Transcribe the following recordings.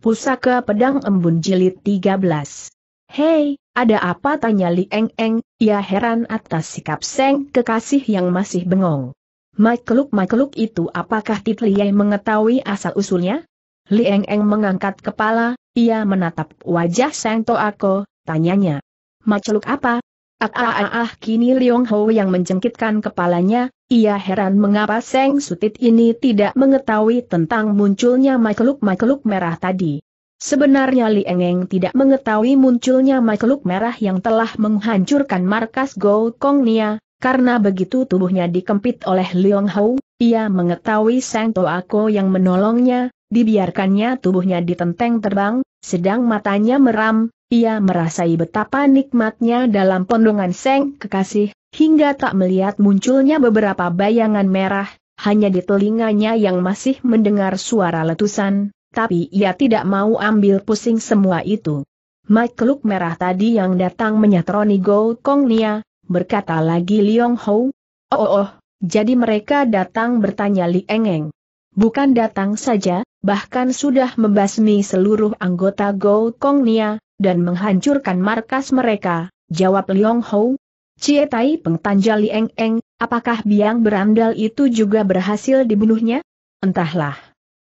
Pusaka Pedang Embun Jilid 13. Hei, ada apa tanya Li Eng Eng, ia heran atas sikap Seng kekasih yang masih bengong. Makhluk-makhluk itu apakah Titliai mengetahui asal-usulnya? Li Eng Eng mengangkat kepala, ia menatap wajah Seng Toako, tanyanya. Makhluk apa? Ah, ah, ah, kini Liong Ho yang menjengkitkan kepalanya, ia heran mengapa Seng Sutit ini tidak mengetahui tentang munculnya makhluk-makhluk merah tadi. Sebenarnya Li Engeng tidak mengetahui munculnya makhluk merah yang telah menghancurkan markas Go Nia, karena begitu tubuhnya dikempit oleh Liong Hou, ia mengetahui Sang Toako yang menolongnya, dibiarkannya tubuhnya ditenteng terbang, sedang matanya meram, ia merasai betapa nikmatnya dalam pondongan seng kekasih, hingga tak melihat munculnya beberapa bayangan merah, hanya di telinganya yang masih mendengar suara letusan, tapi ia tidak mau ambil pusing semua itu. Makhluk merah tadi yang datang menyatroni Go Kong Nia, berkata lagi Liong Hou, Oh, oh, oh, jadi mereka datang bertanya Li Engeng bukan datang saja, bahkan sudah membasmi seluruh anggota Go Kongnia, dan menghancurkan markas mereka, jawab Liong Hou. Cie Tai Peng Tanja Lieng Eng, apakah biang berandal itu juga berhasil dibunuhnya? Entahlah.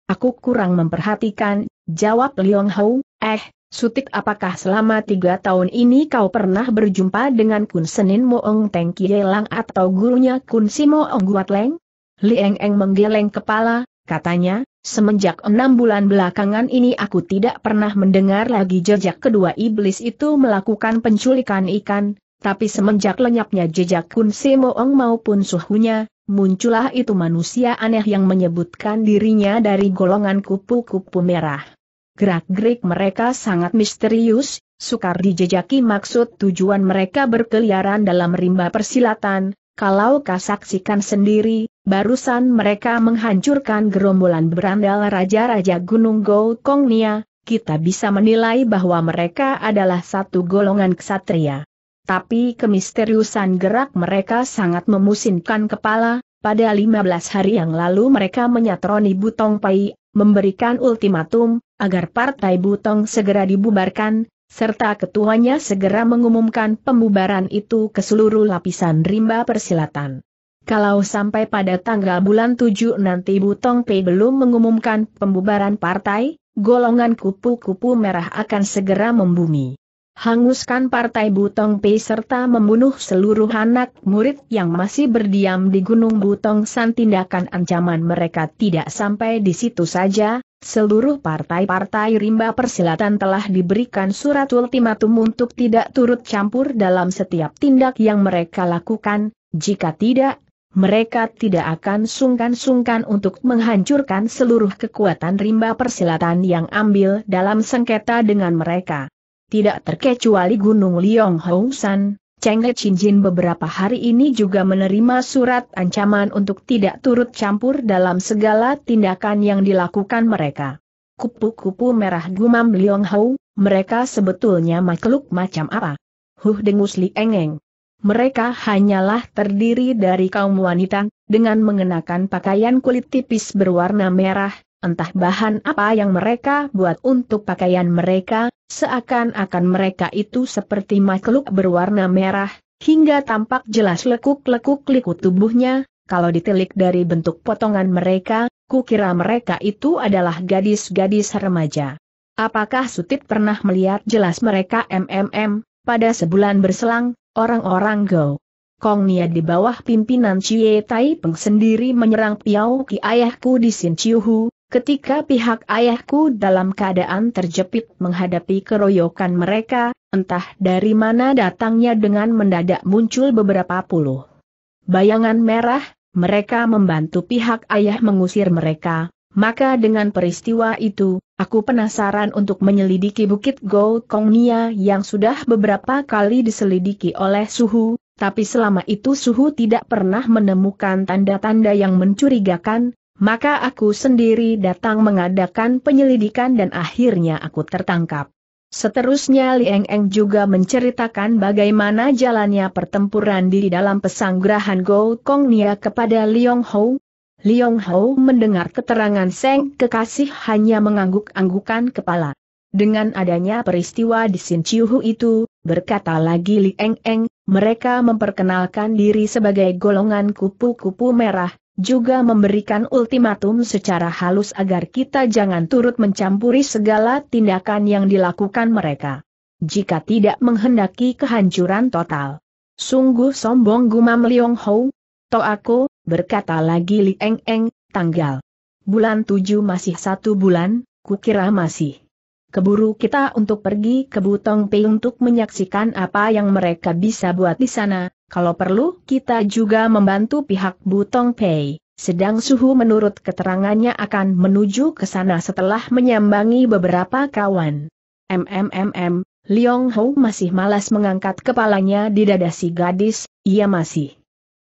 Aku kurang memperhatikan, jawab Liong Hou, eh, Sutik apakah selama tiga tahun ini kau pernah berjumpa dengan Kun Senin Moong Teng Kielang atau gurunya Kun Simo Ong Guat Leng? Lieng Eng menggeleng kepala, katanya, semenjak enam bulan belakangan ini aku tidak pernah mendengar lagi jejak kedua iblis itu melakukan penculikan ikan, tapi semenjak lenyapnya jejak Kun maupun suhunya, muncullah itu manusia aneh yang menyebutkan dirinya dari golongan kupu-kupu merah. Gerak-gerik mereka sangat misterius, sukar dijejaki maksud tujuan mereka berkeliaran dalam rimba persilatan, kalau kau saksikan sendiri, barusan mereka menghancurkan gerombolan berandal Raja-Raja Gunung Go Kongnia, kita bisa menilai bahwa mereka adalah satu golongan ksatria. Tapi kemisteriusan gerak mereka sangat memusingkan kepala, pada 15 hari yang lalu mereka menyatroni Butong Pai, memberikan ultimatum, agar partai Butong segera dibubarkan, serta ketuanya segera mengumumkan pembubaran itu ke seluruh lapisan rimba persilatan. Kalau sampai pada tanggal bulan 7 nanti Butong Pei belum mengumumkan pembubaran partai, golongan kupu-kupu merah akan segera membumi hanguskan partai Butong Pei serta membunuh seluruh anak murid yang masih berdiam di Gunung Butong San tindakan ancaman mereka tidak sampai di situ saja, seluruh partai-partai rimba persilatan telah diberikan surat ultimatum untuk tidak turut campur dalam setiap tindak yang mereka lakukan, jika tidak, mereka tidak akan sungkan-sungkan untuk menghancurkan seluruh kekuatan rimba persilatan yang ambil dalam sengketa dengan mereka tidak terkecuali Gunung Liong San, Cheng Chin Jin beberapa hari ini juga menerima surat ancaman untuk tidak turut campur dalam segala tindakan yang dilakukan mereka. Kupu-kupu merah gumam Liong Hou, mereka sebetulnya makhluk macam apa? Huh dengus Li Engeng. Mereka hanyalah terdiri dari kaum wanita, dengan mengenakan pakaian kulit tipis berwarna merah, entah bahan apa yang mereka buat untuk pakaian mereka, Seakan-akan mereka itu seperti makhluk berwarna merah, hingga tampak jelas lekuk-lekuk liku tubuhnya, kalau ditilik dari bentuk potongan mereka, kukira mereka itu adalah gadis-gadis remaja. Apakah Sutit pernah melihat jelas mereka MMM, pada sebulan berselang, orang-orang Go. Kong Nia di bawah pimpinan Cie Tai Peng sendiri menyerang Piao Ki ayahku di Sin Chiu Hu, Ketika pihak ayahku dalam keadaan terjepit menghadapi keroyokan mereka, entah dari mana datangnya dengan mendadak muncul beberapa puluh bayangan merah, mereka membantu pihak ayah mengusir mereka, maka dengan peristiwa itu, aku penasaran untuk menyelidiki Bukit Go Kongnia yang sudah beberapa kali diselidiki oleh Suhu, tapi selama itu Suhu tidak pernah menemukan tanda-tanda yang mencurigakan, maka aku sendiri datang mengadakan penyelidikan dan akhirnya aku tertangkap. Seterusnya Lieng Eng juga menceritakan bagaimana jalannya pertempuran di dalam pesanggrahan Go Kong Nia kepada Liong Ho. Liong Ho mendengar keterangan Seng kekasih hanya mengangguk-anggukan kepala. Dengan adanya peristiwa di Sin Chiu Hu itu, berkata lagi Lieng Eng, mereka memperkenalkan diri sebagai golongan kupu-kupu merah, juga memberikan ultimatum secara halus agar kita jangan turut mencampuri segala tindakan yang dilakukan mereka. Jika tidak menghendaki kehancuran total. Sungguh sombong gumam Liong Hou. To aku, berkata lagi Li Eng Eng, tanggal. Bulan tujuh masih satu bulan, kukira masih. Keburu kita untuk pergi ke Butong Pei untuk menyaksikan apa yang mereka bisa buat di sana, kalau perlu, kita juga membantu pihak Butong Pei. Sedang Suhu menurut keterangannya akan menuju ke sana setelah menyambangi beberapa kawan. MMMM, Liong Hou masih malas mengangkat kepalanya di dada si gadis, ia masih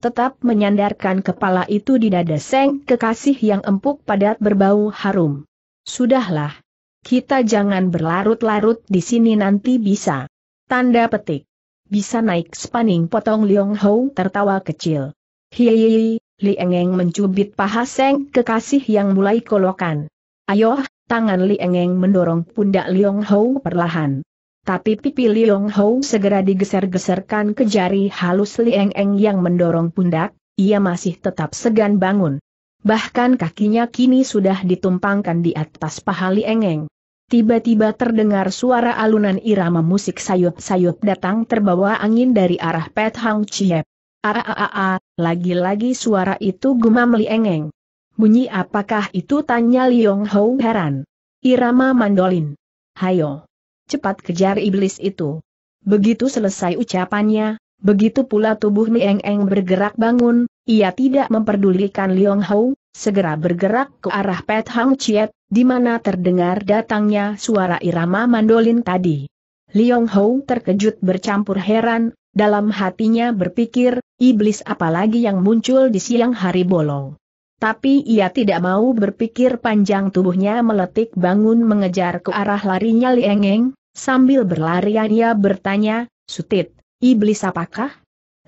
tetap menyandarkan kepala itu di dada Seng kekasih yang empuk padat berbau harum. Sudahlah. Kita jangan berlarut-larut di sini nanti bisa. Tanda petik. Bisa naik sepaning potong Liong Hou tertawa kecil. Hiyi, Li Engeng mencubit paha Seng kekasih yang mulai kolokan. Ayo, tangan Li Engeng mendorong pundak Liong Hou perlahan. Tapi pipi Liong Hou segera digeser-geserkan ke jari halus Li Engeng yang mendorong pundak, ia masih tetap segan bangun. Bahkan kakinya kini sudah ditumpangkan di atas paha Li Engeng. Tiba-tiba terdengar suara alunan irama musik sayup-sayup datang terbawa angin dari arah Pet Hang Chiep. Aaaa, lagi-lagi suara itu gumam liengeng. Bunyi apakah itu tanya Liong Hou heran. Irama mandolin. Hayo. Cepat kejar iblis itu. Begitu selesai ucapannya, Begitu pula tubuh Nieng Eng bergerak bangun, ia tidak memperdulikan Liong Hou, segera bergerak ke arah Pet Hang Chiet, di mana terdengar datangnya suara irama mandolin tadi. Liong Hou terkejut bercampur heran, dalam hatinya berpikir, iblis apalagi yang muncul di siang hari bolong. Tapi ia tidak mau berpikir panjang tubuhnya meletik bangun mengejar ke arah larinya Liengeng, sambil berlarian ia bertanya, Sutit, Iblis apakah?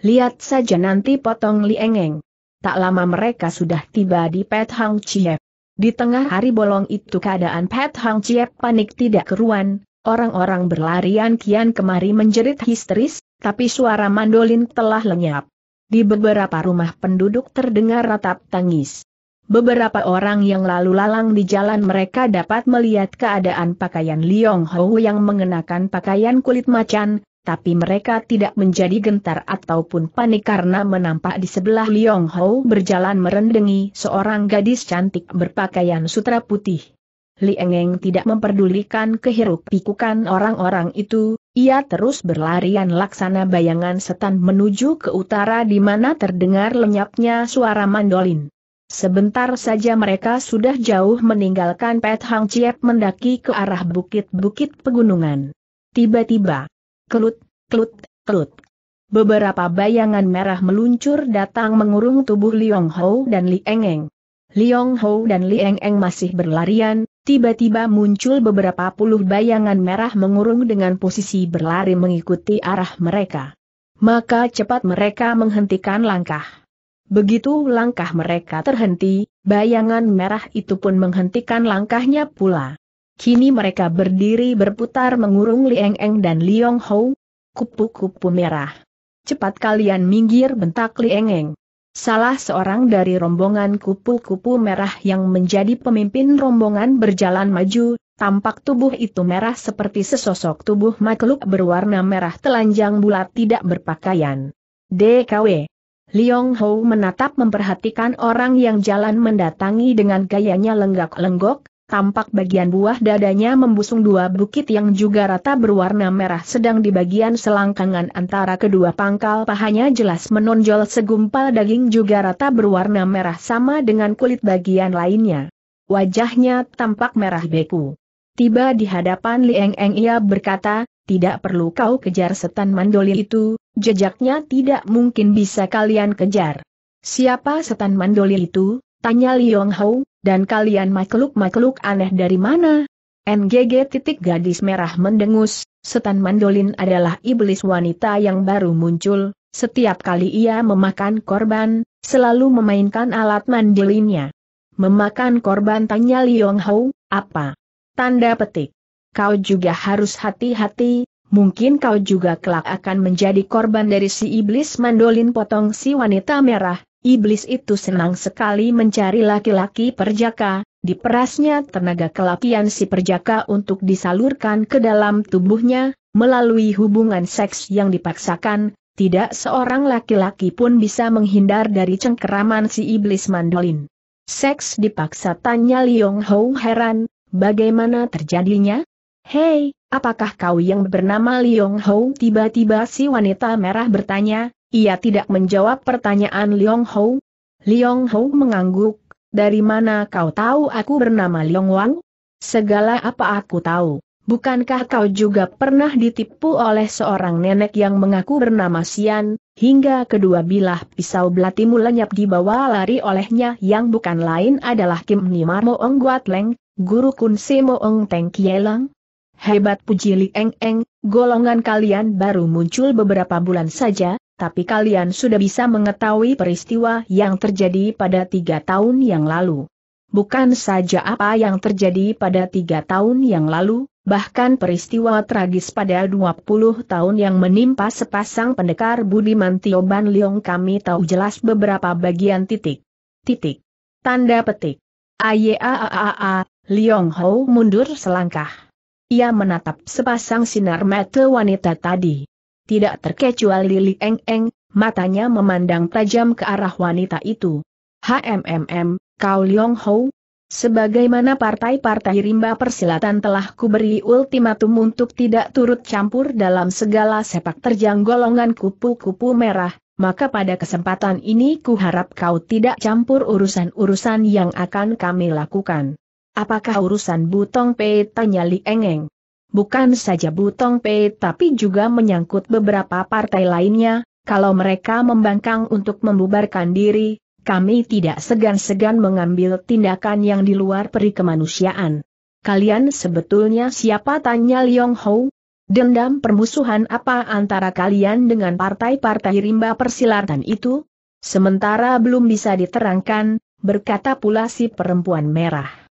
Lihat saja nanti potong liengeng. Tak lama mereka sudah tiba di Pet Hang Chiep. Di tengah hari bolong itu keadaan Pet Hang Chiep panik tidak keruan, orang-orang berlarian kian kemari menjerit histeris, tapi suara mandolin telah lenyap. Di beberapa rumah penduduk terdengar ratap tangis. Beberapa orang yang lalu lalang di jalan mereka dapat melihat keadaan pakaian Liong Hou yang mengenakan pakaian kulit macan, tapi mereka tidak menjadi gentar ataupun panik karena menampak di sebelah Liong Ho berjalan merendengi seorang gadis cantik berpakaian sutra putih. Li Engeng tidak memperdulikan kehirup pikukan orang-orang itu, ia terus berlarian laksana bayangan setan menuju ke utara di mana terdengar lenyapnya suara mandolin. Sebentar saja mereka sudah jauh meninggalkan Pet Hang Chiep mendaki ke arah bukit-bukit pegunungan. Tiba-tiba, Kelut, kelut, kelut. Beberapa bayangan merah meluncur datang mengurung tubuh Liong Ho dan Li Engeng. Liong Ho dan Li Engeng masih berlarian, tiba-tiba muncul beberapa puluh bayangan merah mengurung dengan posisi berlari mengikuti arah mereka. Maka cepat mereka menghentikan langkah. Begitu langkah mereka terhenti, bayangan merah itu pun menghentikan langkahnya pula. Kini mereka berdiri berputar mengurung Li Eng dan Liong Hou. Kupu-kupu merah. Cepat kalian minggir bentak Li Eng. Salah seorang dari rombongan kupu-kupu merah yang menjadi pemimpin rombongan berjalan maju, tampak tubuh itu merah seperti sesosok tubuh makhluk berwarna merah telanjang bulat tidak berpakaian. DKW Liong Hou menatap memperhatikan orang yang jalan mendatangi dengan gayanya lenggak-lenggok, tampak bagian buah dadanya membusung dua bukit yang juga rata berwarna merah sedang di bagian selangkangan antara kedua pangkal pahanya jelas menonjol segumpal daging juga rata berwarna merah sama dengan kulit bagian lainnya. Wajahnya tampak merah beku. Tiba di hadapan Lieng Eng ia berkata, tidak perlu kau kejar setan mandoli itu, jejaknya tidak mungkin bisa kalian kejar. Siapa setan mandoli itu? Tanya Liong Hou, dan kalian makhluk-makhluk aneh dari mana? NGG titik gadis merah mendengus, setan mandolin adalah iblis wanita yang baru muncul, setiap kali ia memakan korban, selalu memainkan alat mandolinnya. Memakan korban tanya Liong Hou, apa? Tanda petik. Kau juga harus hati-hati, mungkin kau juga kelak akan menjadi korban dari si iblis mandolin potong si wanita merah, Iblis itu senang sekali mencari laki-laki perjaka, diperasnya tenaga kelakian si perjaka untuk disalurkan ke dalam tubuhnya, melalui hubungan seks yang dipaksakan, tidak seorang laki-laki pun bisa menghindar dari cengkeraman si iblis mandolin. Seks dipaksa tanya Liong Hou heran, bagaimana terjadinya? Hei, apakah kau yang bernama Liong Hou? Tiba-tiba si wanita merah bertanya, ia tidak menjawab pertanyaan Liong Hou. Liong Hou mengangguk, dari mana kau tahu aku bernama Liong Wang? Segala apa aku tahu. Bukankah kau juga pernah ditipu oleh seorang nenek yang mengaku bernama Sian, hingga kedua bilah pisau belatimu lenyap dibawa lari olehnya yang bukan lain adalah Kim Nimar Moong Guat Leng, guru Kun kunsi Moong Teng Kielang? Hebat puji Li Eng Eng, golongan kalian baru muncul beberapa bulan saja, tapi kalian sudah bisa mengetahui peristiwa yang terjadi pada tiga tahun yang lalu. Bukan saja apa yang terjadi pada tiga tahun yang lalu, bahkan peristiwa tragis pada 20 tahun yang menimpa sepasang pendekar Budiman Tioban Liong kami tahu jelas beberapa bagian titik. Titik. Tanda petik. Ayaaaa, Liong Ho mundur selangkah. Ia menatap sepasang sinar mata wanita tadi tidak terkecuali Li Eng Eng, matanya memandang tajam ke arah wanita itu. HMMM, Kau Leong Ho, Sebagaimana partai-partai rimba persilatan telah kuberi ultimatum untuk tidak turut campur dalam segala sepak terjang golongan kupu-kupu merah, maka pada kesempatan ini kuharap kau tidak campur urusan-urusan yang akan kami lakukan. Apakah urusan Butong Pei? Tanya Li Engeng bukan saja Butong Pei tapi juga menyangkut beberapa partai lainnya, kalau mereka membangkang untuk membubarkan diri, kami tidak segan-segan mengambil tindakan yang di luar peri kemanusiaan. Kalian sebetulnya siapa tanya Liong Hou? Dendam permusuhan apa antara kalian dengan partai-partai rimba persilatan itu? Sementara belum bisa diterangkan, berkata pula si perempuan merah.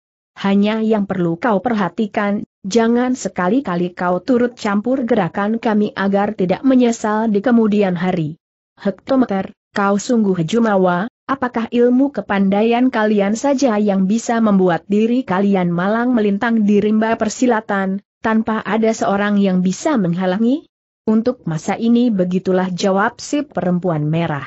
Hanya yang perlu kau perhatikan, Jangan sekali-kali kau turut campur gerakan kami agar tidak menyesal di kemudian hari. Hektometer, kau sungguh jumawa, apakah ilmu kepandaian kalian saja yang bisa membuat diri kalian malang melintang di rimba persilatan, tanpa ada seorang yang bisa menghalangi? Untuk masa ini begitulah jawab si perempuan merah.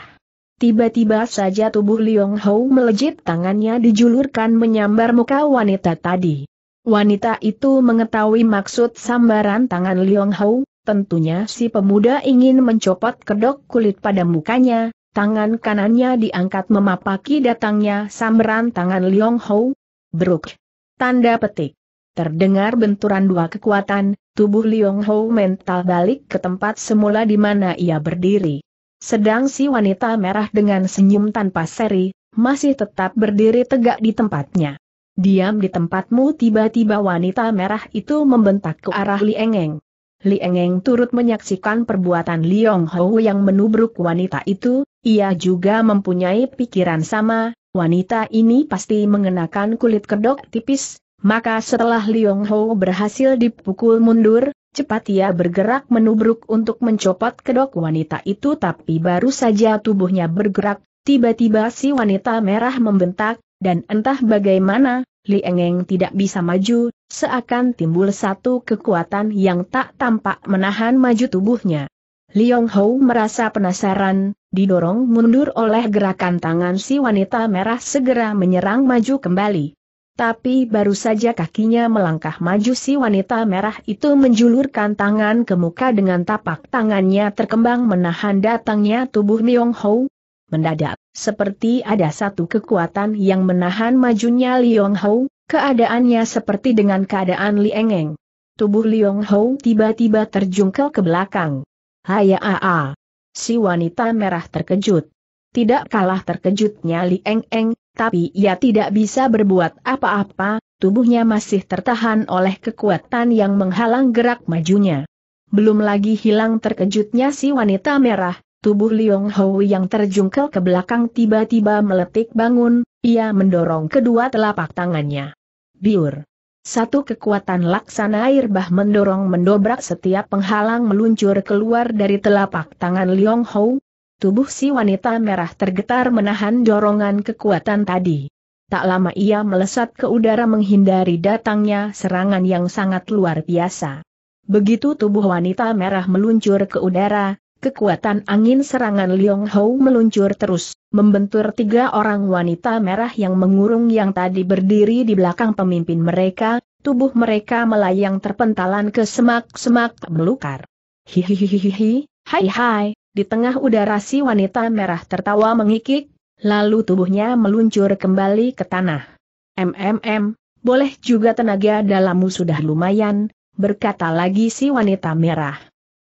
Tiba-tiba saja tubuh Liong Hou melejit tangannya dijulurkan menyambar muka wanita tadi. Wanita itu mengetahui maksud sambaran tangan Liong Hao, tentunya si pemuda ingin mencopot kedok kulit pada mukanya, tangan kanannya diangkat memapaki datangnya sambaran tangan Liong Hao. Bruk. Tanda petik. Terdengar benturan dua kekuatan, tubuh Liong Hao mental balik ke tempat semula di mana ia berdiri. Sedang si wanita merah dengan senyum tanpa seri, masih tetap berdiri tegak di tempatnya. Diam di tempatmu tiba-tiba wanita merah itu membentak ke arah Li Engeng. Li Engeng turut menyaksikan perbuatan Liong Hou yang menubruk wanita itu, ia juga mempunyai pikiran sama, wanita ini pasti mengenakan kulit kedok tipis, maka setelah Liong Hou berhasil dipukul mundur, cepat ia bergerak menubruk untuk mencopot kedok wanita itu tapi baru saja tubuhnya bergerak, tiba-tiba si wanita merah membentak, dan entah bagaimana, Li Engeng tidak bisa maju, seakan timbul satu kekuatan yang tak tampak menahan maju tubuhnya. Liong Hou merasa penasaran, didorong mundur oleh gerakan tangan si wanita merah segera menyerang maju kembali. Tapi baru saja kakinya melangkah maju si wanita merah itu menjulurkan tangan ke muka dengan tapak tangannya terkembang menahan datangnya tubuh Liong Hou. Mendadak, seperti ada satu kekuatan yang menahan majunya Liong Hou, keadaannya seperti dengan keadaan Li Engeng. Tubuh Liong Hou tiba-tiba terjungkel ke belakang. Haya aa. Si wanita merah terkejut. Tidak kalah terkejutnya Li Engeng, tapi ia tidak bisa berbuat apa-apa, tubuhnya masih tertahan oleh kekuatan yang menghalang gerak majunya. Belum lagi hilang terkejutnya si wanita merah, Tubuh Liong Hou yang terjungkel ke belakang tiba-tiba meletik bangun, ia mendorong kedua telapak tangannya. Biur. Satu kekuatan laksana air bah mendorong mendobrak setiap penghalang meluncur keluar dari telapak tangan Liong Hou. Tubuh si wanita merah tergetar menahan dorongan kekuatan tadi. Tak lama ia melesat ke udara menghindari datangnya serangan yang sangat luar biasa. Begitu tubuh wanita merah meluncur ke udara, Kekuatan angin serangan Liong Hou meluncur terus, membentur tiga orang wanita merah yang mengurung yang tadi berdiri di belakang pemimpin mereka, tubuh mereka melayang terpentalan ke semak-semak melukar. Hihihihihi, hai hai, di tengah udara si wanita merah tertawa mengikik, lalu tubuhnya meluncur kembali ke tanah. MMM, boleh juga tenaga dalammu sudah lumayan, berkata lagi si wanita merah.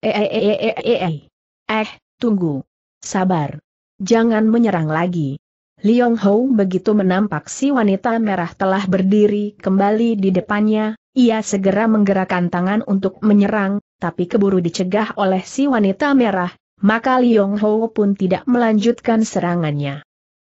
eh. Eh, tunggu. Sabar. Jangan menyerang lagi. Liong Hou begitu menampak si wanita merah telah berdiri kembali di depannya, ia segera menggerakkan tangan untuk menyerang, tapi keburu dicegah oleh si wanita merah, maka Liong Hou pun tidak melanjutkan serangannya.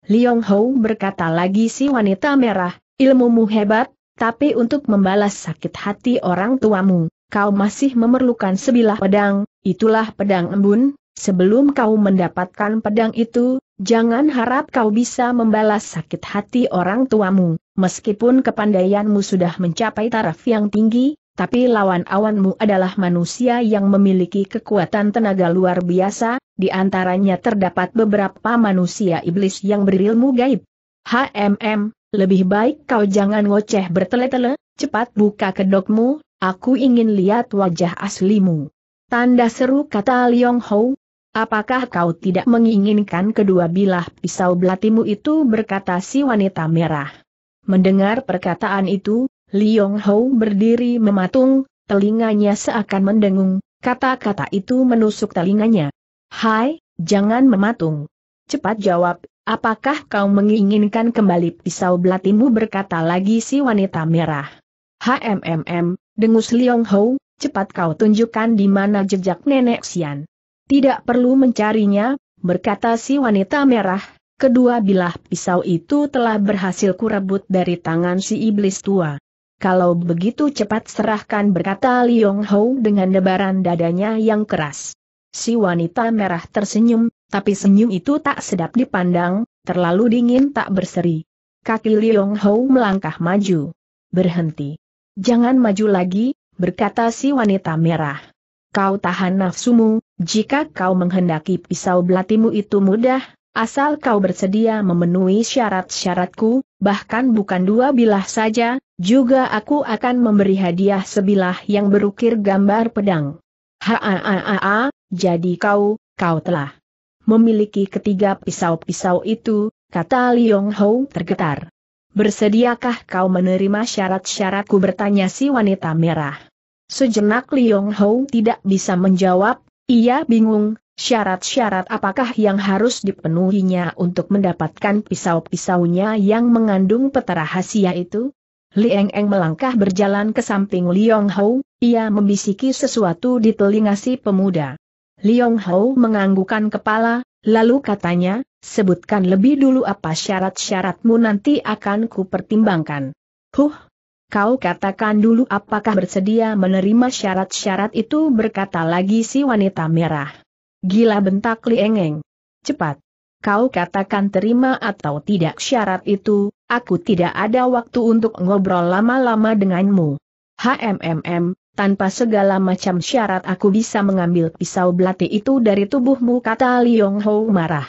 Liong Hou berkata lagi si wanita merah, ilmumu hebat, tapi untuk membalas sakit hati orang tuamu, kau masih memerlukan sebilah pedang, itulah pedang embun, Sebelum kau mendapatkan pedang itu, jangan harap kau bisa membalas sakit hati orang tuamu. Meskipun kepandaianmu sudah mencapai taraf yang tinggi, tapi lawan awanmu adalah manusia yang memiliki kekuatan tenaga luar biasa, di antaranya terdapat beberapa manusia iblis yang berilmu gaib. HMM, lebih baik kau jangan ngoceh bertele-tele, cepat buka kedokmu, aku ingin lihat wajah aslimu. Tanda seru kata Liong Hou, Apakah kau tidak menginginkan kedua bilah pisau belatimu itu berkata si wanita merah. Mendengar perkataan itu, Liong Hou berdiri mematung, telinganya seakan mendengung, kata-kata itu menusuk telinganya. Hai, jangan mematung. Cepat jawab, apakah kau menginginkan kembali pisau belatimu berkata lagi si wanita merah. HMMM, dengus Liong Hou, cepat kau tunjukkan di mana jejak nenek Xian. Tidak perlu mencarinya, berkata si wanita merah, kedua bilah pisau itu telah berhasil kurebut dari tangan si iblis tua. Kalau begitu cepat serahkan berkata Liong Hou dengan debaran dadanya yang keras. Si wanita merah tersenyum, tapi senyum itu tak sedap dipandang, terlalu dingin tak berseri. Kaki Liong Hou melangkah maju. Berhenti. Jangan maju lagi, berkata si wanita merah kau tahan nafsumu, jika kau menghendaki pisau belatimu itu mudah, asal kau bersedia memenuhi syarat-syaratku, bahkan bukan dua bilah saja, juga aku akan memberi hadiah sebilah yang berukir gambar pedang. Ha jadi kau, kau telah memiliki ketiga pisau-pisau itu, kata Liong Hou tergetar. Bersediakah kau menerima syarat-syaratku bertanya si wanita merah? Sejenak Liong Hou tidak bisa menjawab, ia bingung, syarat-syarat apakah yang harus dipenuhinya untuk mendapatkan pisau-pisaunya yang mengandung peta rahasia itu? Lieng Eng melangkah berjalan ke samping Liong Hou, ia membisiki sesuatu di telinga si pemuda. Liong Hou menganggukan kepala, lalu katanya, sebutkan lebih dulu apa syarat-syaratmu nanti akan kupertimbangkan. Huh, Kau katakan dulu apakah bersedia menerima syarat-syarat itu berkata lagi si wanita merah. Gila bentak Liengeng. Cepat. Kau katakan terima atau tidak syarat itu, aku tidak ada waktu untuk ngobrol lama-lama denganmu. HMMM, tanpa segala macam syarat aku bisa mengambil pisau belati itu dari tubuhmu kata Liong Ho marah.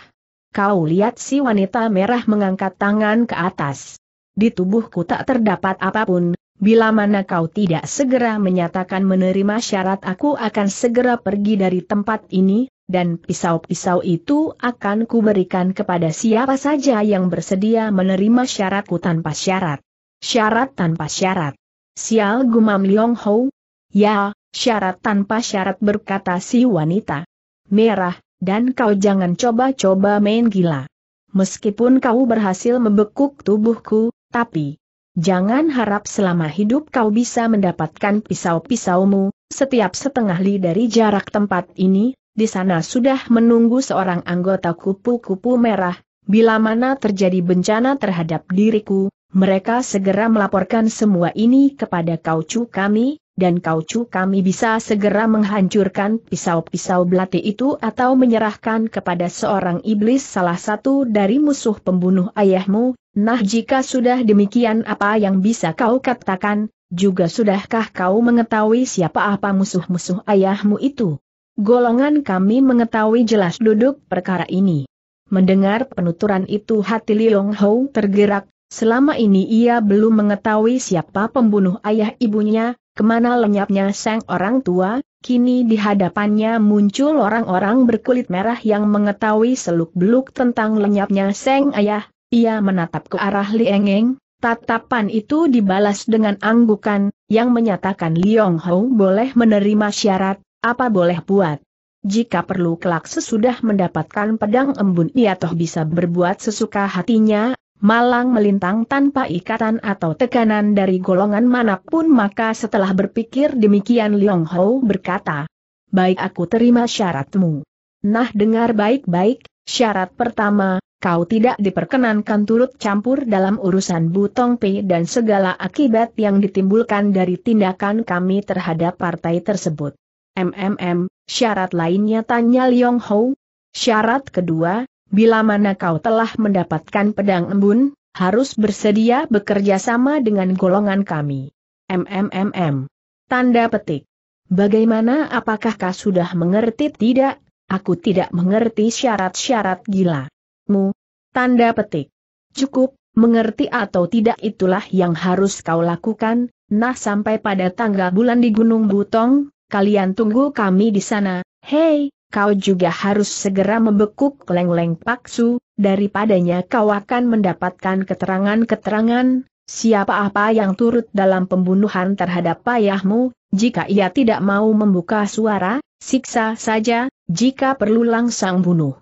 Kau lihat si wanita merah mengangkat tangan ke atas di tubuhku tak terdapat apapun, bila mana kau tidak segera menyatakan menerima syarat aku akan segera pergi dari tempat ini, dan pisau-pisau itu akan kuberikan kepada siapa saja yang bersedia menerima syaratku tanpa syarat. Syarat tanpa syarat. Sial gumam Liong Ho. Ya, syarat tanpa syarat berkata si wanita. Merah, dan kau jangan coba-coba main gila. Meskipun kau berhasil membekuk tubuhku, tapi jangan harap selama hidup kau bisa mendapatkan pisau-pisaumu, setiap setengah li dari jarak tempat ini, di sana sudah menunggu seorang anggota kupu-kupu merah, bila mana terjadi bencana terhadap diriku, mereka segera melaporkan semua ini kepada kaucu kami, dan kaucu kami bisa segera menghancurkan pisau-pisau belati itu atau menyerahkan kepada seorang iblis salah satu dari musuh pembunuh ayahmu, Nah jika sudah demikian apa yang bisa kau katakan, juga sudahkah kau mengetahui siapa apa musuh-musuh ayahmu itu? Golongan kami mengetahui jelas duduk perkara ini. Mendengar penuturan itu hati Liong Hou tergerak, selama ini ia belum mengetahui siapa pembunuh ayah ibunya, kemana lenyapnya sang orang tua, kini di hadapannya muncul orang-orang berkulit merah yang mengetahui seluk-beluk tentang lenyapnya sang ayah, ia menatap ke arah Liengeng, tatapan itu dibalas dengan anggukan, yang menyatakan Liong Hou boleh menerima syarat, apa boleh buat. Jika perlu kelak sesudah mendapatkan pedang embun ia toh bisa berbuat sesuka hatinya, malang melintang tanpa ikatan atau tekanan dari golongan manapun maka setelah berpikir demikian Liong Hou berkata, Baik aku terima syaratmu. Nah dengar baik-baik, Syarat pertama, kau tidak diperkenankan turut campur dalam urusan Butong Pei dan segala akibat yang ditimbulkan dari tindakan kami terhadap partai tersebut. MMM, syarat lainnya tanya Liong Ho. Syarat kedua, bila mana kau telah mendapatkan pedang embun, harus bersedia bekerja sama dengan golongan kami. MMMM. Tanda petik. Bagaimana apakah kau sudah mengerti tidak? Aku tidak mengerti syarat-syarat gila. Mu, tanda petik. Cukup, mengerti atau tidak itulah yang harus kau lakukan, nah sampai pada tanggal bulan di Gunung Butong, kalian tunggu kami di sana, hei, kau juga harus segera membekuk leng-leng paksu, daripadanya kau akan mendapatkan keterangan-keterangan, siapa apa yang turut dalam pembunuhan terhadap payahmu, jika ia tidak mau membuka suara, siksa saja, jika perlu langsung bunuh.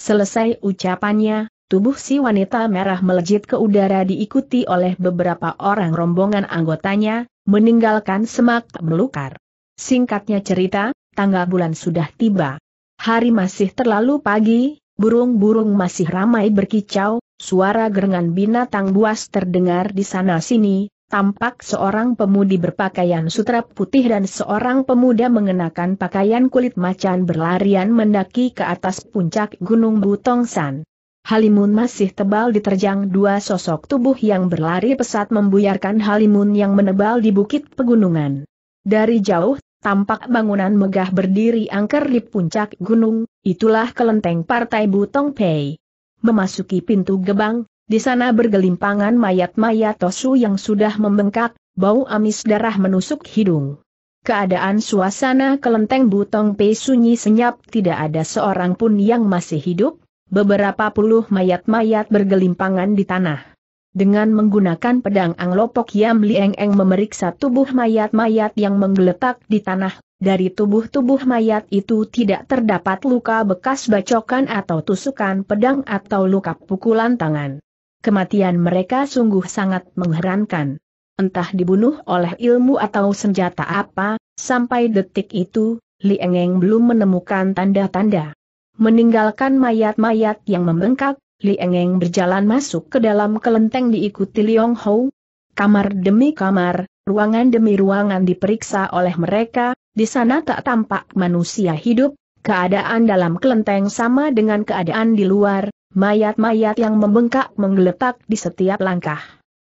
Selesai ucapannya, tubuh si wanita merah melejit ke udara diikuti oleh beberapa orang rombongan anggotanya, meninggalkan semak melukar. Singkatnya cerita, tanggal bulan sudah tiba. Hari masih terlalu pagi, burung-burung masih ramai berkicau, suara gerengan binatang buas terdengar di sana-sini, tampak seorang pemudi berpakaian sutra putih dan seorang pemuda mengenakan pakaian kulit macan berlarian mendaki ke atas puncak Gunung Butongsan. Halimun masih tebal diterjang dua sosok tubuh yang berlari pesat membuyarkan Halimun yang menebal di bukit pegunungan. Dari jauh, tampak bangunan megah berdiri angker di puncak gunung, itulah kelenteng Partai Butong Pei. Memasuki pintu gebang, di sana bergelimpangan mayat-mayat Tosu yang sudah membengkak, bau amis darah menusuk hidung. Keadaan suasana kelenteng Butong Pei sunyi senyap tidak ada seorang pun yang masih hidup, beberapa puluh mayat-mayat bergelimpangan di tanah. Dengan menggunakan pedang anglopok Yam Lieng Eng memeriksa tubuh mayat-mayat yang menggeletak di tanah, dari tubuh-tubuh mayat itu tidak terdapat luka bekas bacokan atau tusukan pedang atau luka pukulan tangan. Kematian mereka sungguh sangat mengherankan. Entah dibunuh oleh ilmu atau senjata apa, sampai detik itu, Li Engeng belum menemukan tanda-tanda. Meninggalkan mayat-mayat yang membengkak, Li Engeng berjalan masuk ke dalam kelenteng diikuti Liong Hou. Kamar demi kamar, ruangan demi ruangan diperiksa oleh mereka, di sana tak tampak manusia hidup, keadaan dalam kelenteng sama dengan keadaan di luar, Mayat-mayat yang membengkak menggeletak di setiap langkah.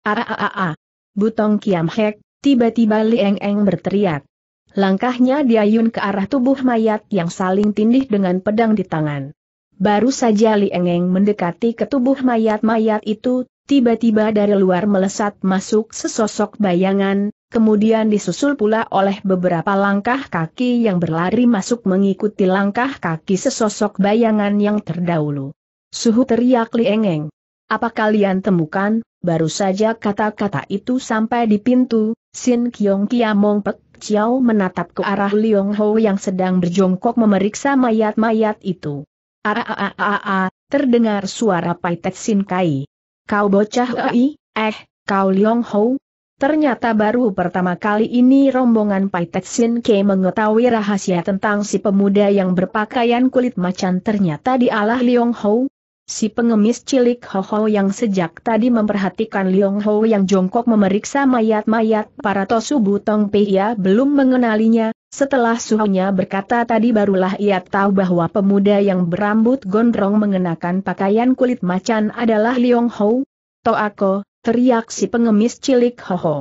Aaaaa. Butong Kiam Hek, tiba-tiba Lieng Eng berteriak. Langkahnya diayun ke arah tubuh mayat yang saling tindih dengan pedang di tangan. Baru saja Li Lieng Eng mendekati ke tubuh mayat-mayat itu, tiba-tiba dari luar melesat masuk sesosok bayangan, kemudian disusul pula oleh beberapa langkah kaki yang berlari masuk mengikuti langkah kaki sesosok bayangan yang terdahulu. Suhu teriak liengeng. Apa kalian temukan? Baru saja kata-kata itu sampai di pintu, Sin Kiong Mong Pek Chiao menatap ke arah Liong Ho yang sedang berjongkok memeriksa mayat-mayat itu. Aaaaaa, terdengar suara Paitet Sin Kai. Kau bocah ai, eh, eh, kau Liong Ho? Ternyata baru pertama kali ini rombongan Paitet Sin Kai mengetahui rahasia tentang si pemuda yang berpakaian kulit macan ternyata di dialah Liong Hou. Si pengemis cilik Ho Ho yang sejak tadi memperhatikan Liong Ho yang jongkok memeriksa mayat-mayat para Tosu Butong Pehia belum mengenalinya, setelah suhunya berkata tadi barulah ia tahu bahwa pemuda yang berambut gondrong mengenakan pakaian kulit macan adalah Liong Ho. aku, teriak si pengemis cilik Ho Ho.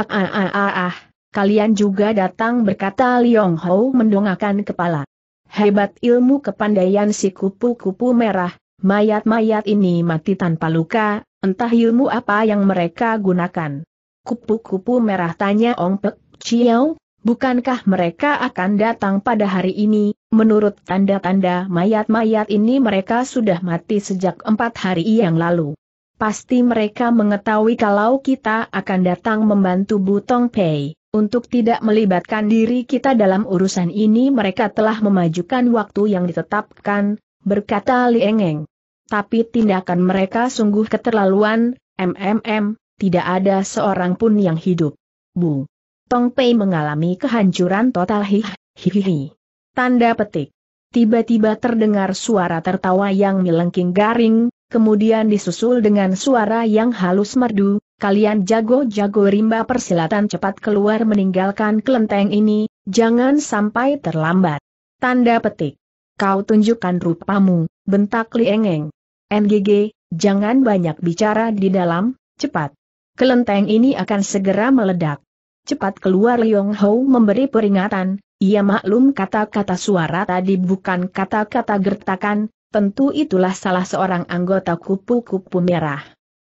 Ah ah ah ah ah, kalian juga datang berkata Liong Ho mendongakkan kepala. Hebat ilmu kepandaian si kupu-kupu merah, Mayat-mayat ini mati tanpa luka, entah ilmu apa yang mereka gunakan. Kupu-kupu merah tanya Ong Pek Chiao, bukankah mereka akan datang pada hari ini, menurut tanda-tanda mayat-mayat ini mereka sudah mati sejak empat hari yang lalu. Pasti mereka mengetahui kalau kita akan datang membantu Butong Pei. Untuk tidak melibatkan diri kita dalam urusan ini mereka telah memajukan waktu yang ditetapkan, berkata Liengeng. Tapi tindakan mereka sungguh keterlaluan, MMM, tidak ada seorang pun yang hidup. Bu. Tong Pei mengalami kehancuran total hihihi. Tanda petik. Tiba-tiba terdengar suara tertawa yang melengking garing, kemudian disusul dengan suara yang halus merdu, kalian jago-jago rimba persilatan cepat keluar meninggalkan kelenteng ini, jangan sampai terlambat. Tanda petik. Kau tunjukkan rupamu, bentak Liengeng. NGG, jangan banyak bicara di dalam, cepat. Kelenteng ini akan segera meledak. Cepat keluar Liong Hou memberi peringatan, ia maklum kata-kata suara tadi bukan kata-kata gertakan, tentu itulah salah seorang anggota kupu-kupu merah.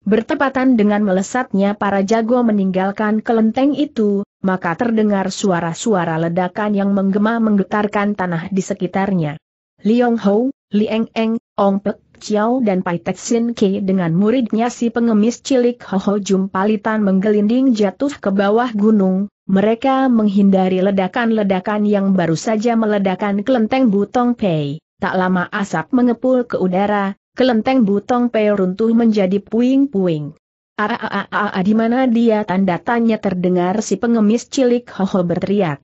Bertepatan dengan melesatnya para jago meninggalkan kelenteng itu, maka terdengar suara-suara ledakan yang menggema menggetarkan tanah di sekitarnya. Liong Hou, Lieng Eng, Ong Pek Chiao dan Pai Tek Sin Ki dengan muridnya si pengemis cilik Ho Ho Jum Palitan menggelinding jatuh ke bawah gunung, mereka menghindari ledakan-ledakan yang baru saja meledakan kelenteng Butong Pei. Tak lama asap mengepul ke udara, kelenteng Butong Pei runtuh menjadi puing-puing. Aa ah, ah, ah, di mana dia tanda tanya terdengar si pengemis cilik ho ho, berteriak.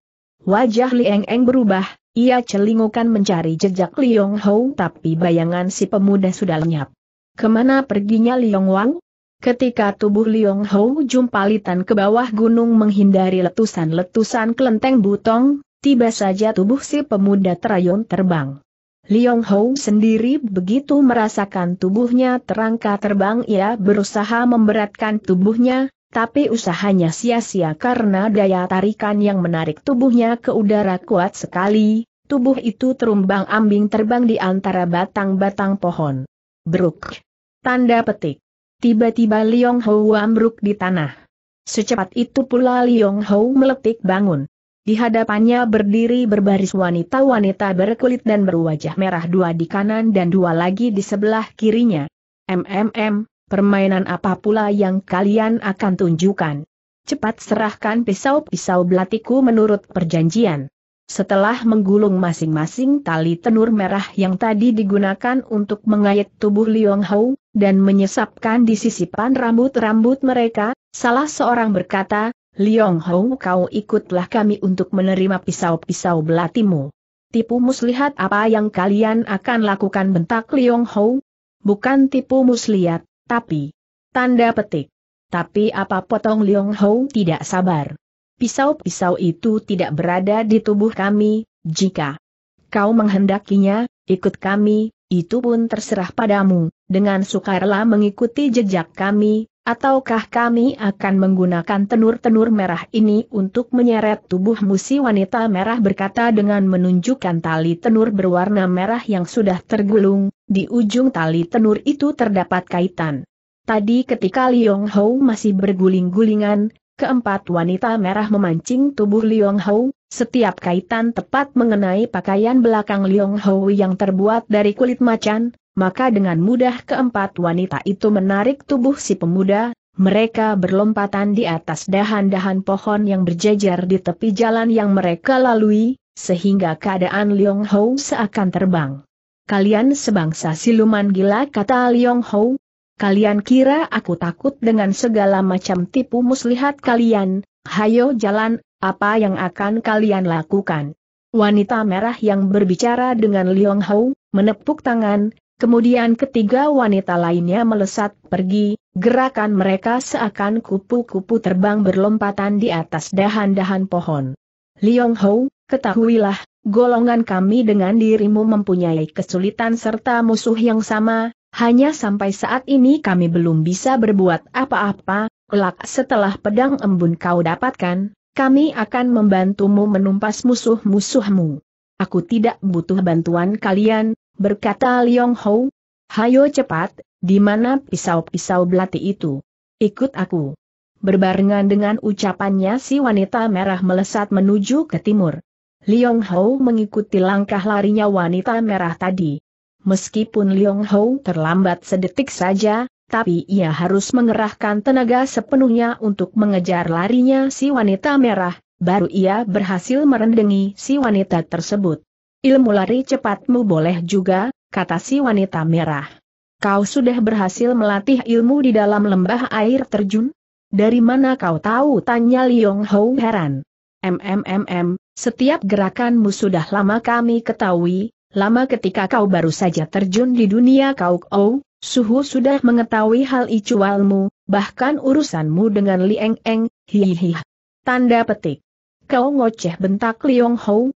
Wajah Liang Eng berubah, ia celingukan mencari jejak Liong Hou tapi bayangan si pemuda sudah lenyap. Kemana perginya Liong Wang? Ketika tubuh Liong Hou jumpalitan ke bawah gunung menghindari letusan-letusan kelenteng butong, tiba saja tubuh si pemuda terayun terbang. Liong Hou sendiri begitu merasakan tubuhnya terangkat terbang ia berusaha memberatkan tubuhnya, tapi usahanya sia-sia karena daya tarikan yang menarik tubuhnya ke udara kuat sekali, tubuh itu terumbang ambing terbang di antara batang-batang pohon. Bruk. Tanda petik. Tiba-tiba Liong Hou ambruk di tanah. Secepat itu pula Liong Hou meletik bangun. Di hadapannya berdiri berbaris wanita-wanita berkulit dan berwajah merah dua di kanan dan dua lagi di sebelah kirinya. MMM, permainan apa pula yang kalian akan tunjukkan? Cepat serahkan pisau-pisau belatiku menurut perjanjian. Setelah menggulung masing-masing tali tenur merah yang tadi digunakan untuk mengait tubuh Liong Hou, dan menyesapkan di sisipan rambut-rambut mereka, salah seorang berkata, Liong Hou kau ikutlah kami untuk menerima pisau-pisau belatimu. Tipu muslihat apa yang kalian akan lakukan bentak Liong Hou? Bukan tipu muslihat, tapi, tanda petik. Tapi apa potong Liong Hou tidak sabar? Pisau-pisau itu tidak berada di tubuh kami, jika kau menghendakinya, ikut kami, itu pun terserah padamu, dengan sukarela mengikuti jejak kami, Ataukah kami akan menggunakan tenur-tenur merah ini untuk menyeret tubuh musi wanita merah berkata dengan menunjukkan tali tenur berwarna merah yang sudah tergulung, di ujung tali tenur itu terdapat kaitan. Tadi ketika Liong Hou masih berguling-gulingan, keempat wanita merah memancing tubuh Liong Hou, setiap kaitan tepat mengenai pakaian belakang Liong Hou yang terbuat dari kulit macan, maka dengan mudah keempat wanita itu menarik tubuh si pemuda, mereka berlompatan di atas dahan-dahan pohon yang berjejer di tepi jalan yang mereka lalui, sehingga keadaan Liong Hou seakan terbang. Kalian sebangsa siluman gila kata Liong Hou. Kalian kira aku takut dengan segala macam tipu muslihat kalian, hayo jalan, apa yang akan kalian lakukan? Wanita merah yang berbicara dengan Liong Hou, menepuk tangan, Kemudian ketiga wanita lainnya melesat pergi, gerakan mereka seakan kupu-kupu terbang berlompatan di atas dahan-dahan pohon. Liong Hou, ketahuilah, golongan kami dengan dirimu mempunyai kesulitan serta musuh yang sama, hanya sampai saat ini kami belum bisa berbuat apa-apa, kelak setelah pedang embun kau dapatkan, kami akan membantumu menumpas musuh-musuhmu. Aku tidak butuh bantuan kalian, berkata Liong Hou. Hayo cepat, di mana pisau-pisau belati itu? Ikut aku. Berbarengan dengan ucapannya si wanita merah melesat menuju ke timur. Liong Hou mengikuti langkah larinya wanita merah tadi. Meskipun Liong Hou terlambat sedetik saja, tapi ia harus mengerahkan tenaga sepenuhnya untuk mengejar larinya si wanita merah, baru ia berhasil merendengi si wanita tersebut. Ilmu lari cepatmu boleh juga, kata si wanita merah. Kau sudah berhasil melatih ilmu di dalam lembah air terjun? Dari mana kau tahu? Tanya Liong Hou heran. MMMM, setiap gerakanmu sudah lama kami ketahui, lama ketika kau baru saja terjun di dunia kau oh, Suhu sudah mengetahui hal icualmu, bahkan urusanmu dengan Lieng Eng, hihihi. Tanda petik. Kau ngoceh bentak Liong Hou,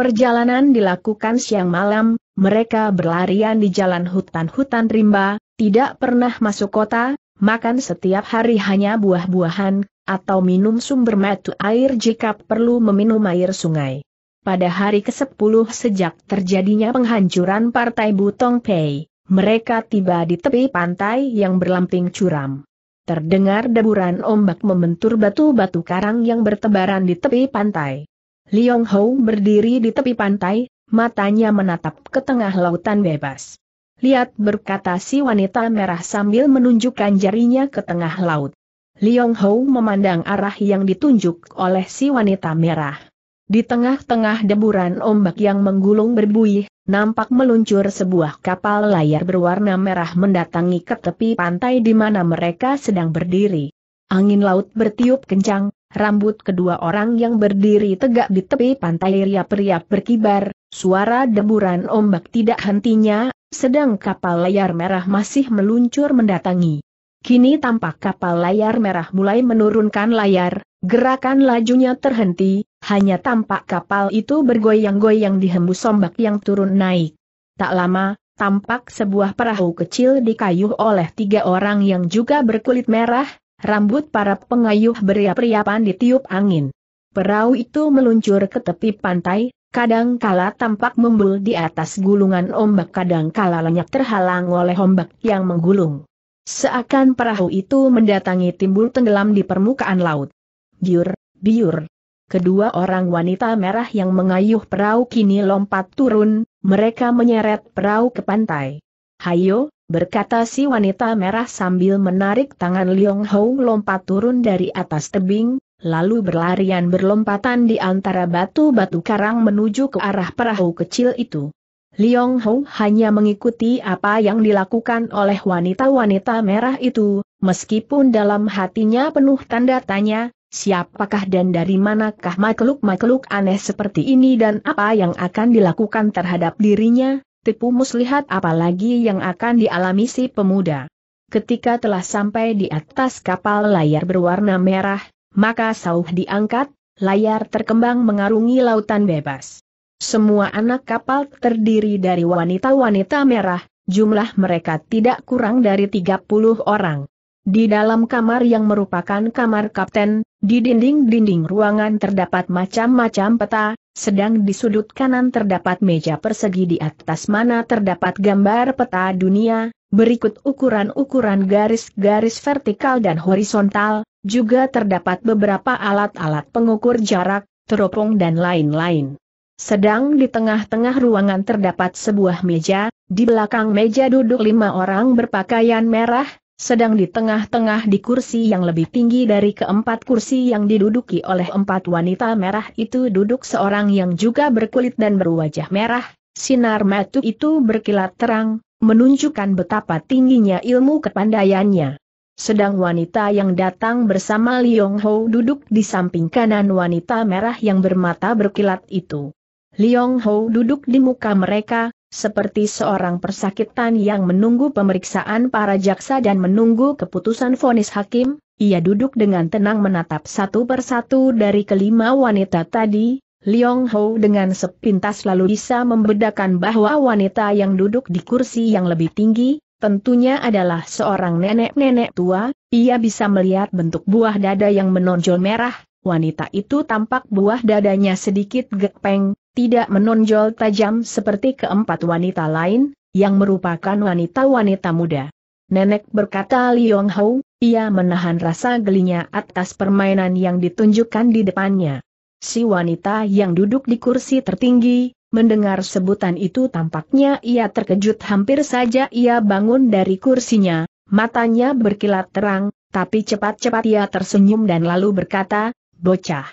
Perjalanan dilakukan siang malam, mereka berlarian di jalan hutan-hutan rimba, tidak pernah masuk kota, makan setiap hari hanya buah-buahan, atau minum sumber metu air jika perlu meminum air sungai. Pada hari ke-10 sejak terjadinya penghancuran Partai Butong Pei, mereka tiba di tepi pantai yang berlamping curam. Terdengar deburan ombak membentur batu-batu karang yang bertebaran di tepi pantai. Liong Hou berdiri di tepi pantai, matanya menatap ke tengah lautan bebas. Lihat berkata si wanita merah sambil menunjukkan jarinya ke tengah laut. Liong Hou memandang arah yang ditunjuk oleh si wanita merah. Di tengah-tengah deburan ombak yang menggulung berbuih, nampak meluncur sebuah kapal layar berwarna merah mendatangi ke tepi pantai di mana mereka sedang berdiri. Angin laut bertiup kencang, Rambut kedua orang yang berdiri tegak di tepi pantai riap-riap berkibar, suara deburan ombak tidak hentinya, sedang kapal layar merah masih meluncur mendatangi. Kini tampak kapal layar merah mulai menurunkan layar, gerakan lajunya terhenti, hanya tampak kapal itu bergoyang-goyang dihembus ombak yang turun naik. Tak lama, tampak sebuah perahu kecil dikayuh oleh tiga orang yang juga berkulit merah, Rambut para pengayuh beriap-riapan ditiup angin. Perahu itu meluncur ke tepi pantai, kadang kala tampak membul di atas gulungan ombak kadang kala lenyap terhalang oleh ombak yang menggulung. Seakan perahu itu mendatangi timbul tenggelam di permukaan laut. Biur, biur. Kedua orang wanita merah yang mengayuh perahu kini lompat turun, mereka menyeret perahu ke pantai. Hayo, berkata si wanita merah sambil menarik tangan Liong Hou lompat turun dari atas tebing, lalu berlarian berlompatan di antara batu-batu karang menuju ke arah perahu kecil itu. Liong Hou hanya mengikuti apa yang dilakukan oleh wanita-wanita merah itu, meskipun dalam hatinya penuh tanda tanya, Siapakah dan dari manakah makhluk-makhluk aneh seperti ini dan apa yang akan dilakukan terhadap dirinya? tipu muslihat apalagi yang akan dialami si pemuda. Ketika telah sampai di atas kapal layar berwarna merah, maka sauh diangkat, layar terkembang mengarungi lautan bebas. Semua anak kapal terdiri dari wanita-wanita merah, jumlah mereka tidak kurang dari 30 orang. Di dalam kamar yang merupakan kamar kapten, di dinding-dinding ruangan terdapat macam-macam peta, sedang di sudut kanan terdapat meja persegi di atas mana terdapat gambar peta dunia, berikut ukuran-ukuran garis-garis vertikal dan horizontal, juga terdapat beberapa alat-alat pengukur jarak, teropong dan lain-lain. Sedang di tengah-tengah ruangan terdapat sebuah meja, di belakang meja duduk lima orang berpakaian merah, sedang di tengah-tengah di kursi yang lebih tinggi dari keempat kursi yang diduduki oleh empat wanita merah itu duduk seorang yang juga berkulit dan berwajah merah, sinar matu itu berkilat terang, menunjukkan betapa tingginya ilmu kepandaiannya. Sedang wanita yang datang bersama Liong Ho duduk di samping kanan wanita merah yang bermata berkilat itu. Liong Ho duduk di muka mereka, seperti seorang persakitan yang menunggu pemeriksaan para jaksa dan menunggu keputusan vonis hakim, ia duduk dengan tenang menatap satu persatu dari kelima wanita tadi, Liong Ho dengan sepintas lalu bisa membedakan bahwa wanita yang duduk di kursi yang lebih tinggi, tentunya adalah seorang nenek-nenek tua, ia bisa melihat bentuk buah dada yang menonjol merah, wanita itu tampak buah dadanya sedikit gepeng, tidak menonjol tajam seperti keempat wanita lain, yang merupakan wanita-wanita muda. Nenek berkata Liong Hou, ia menahan rasa gelinya atas permainan yang ditunjukkan di depannya. Si wanita yang duduk di kursi tertinggi, mendengar sebutan itu tampaknya ia terkejut hampir saja ia bangun dari kursinya, matanya berkilat terang, tapi cepat-cepat ia tersenyum dan lalu berkata, bocah.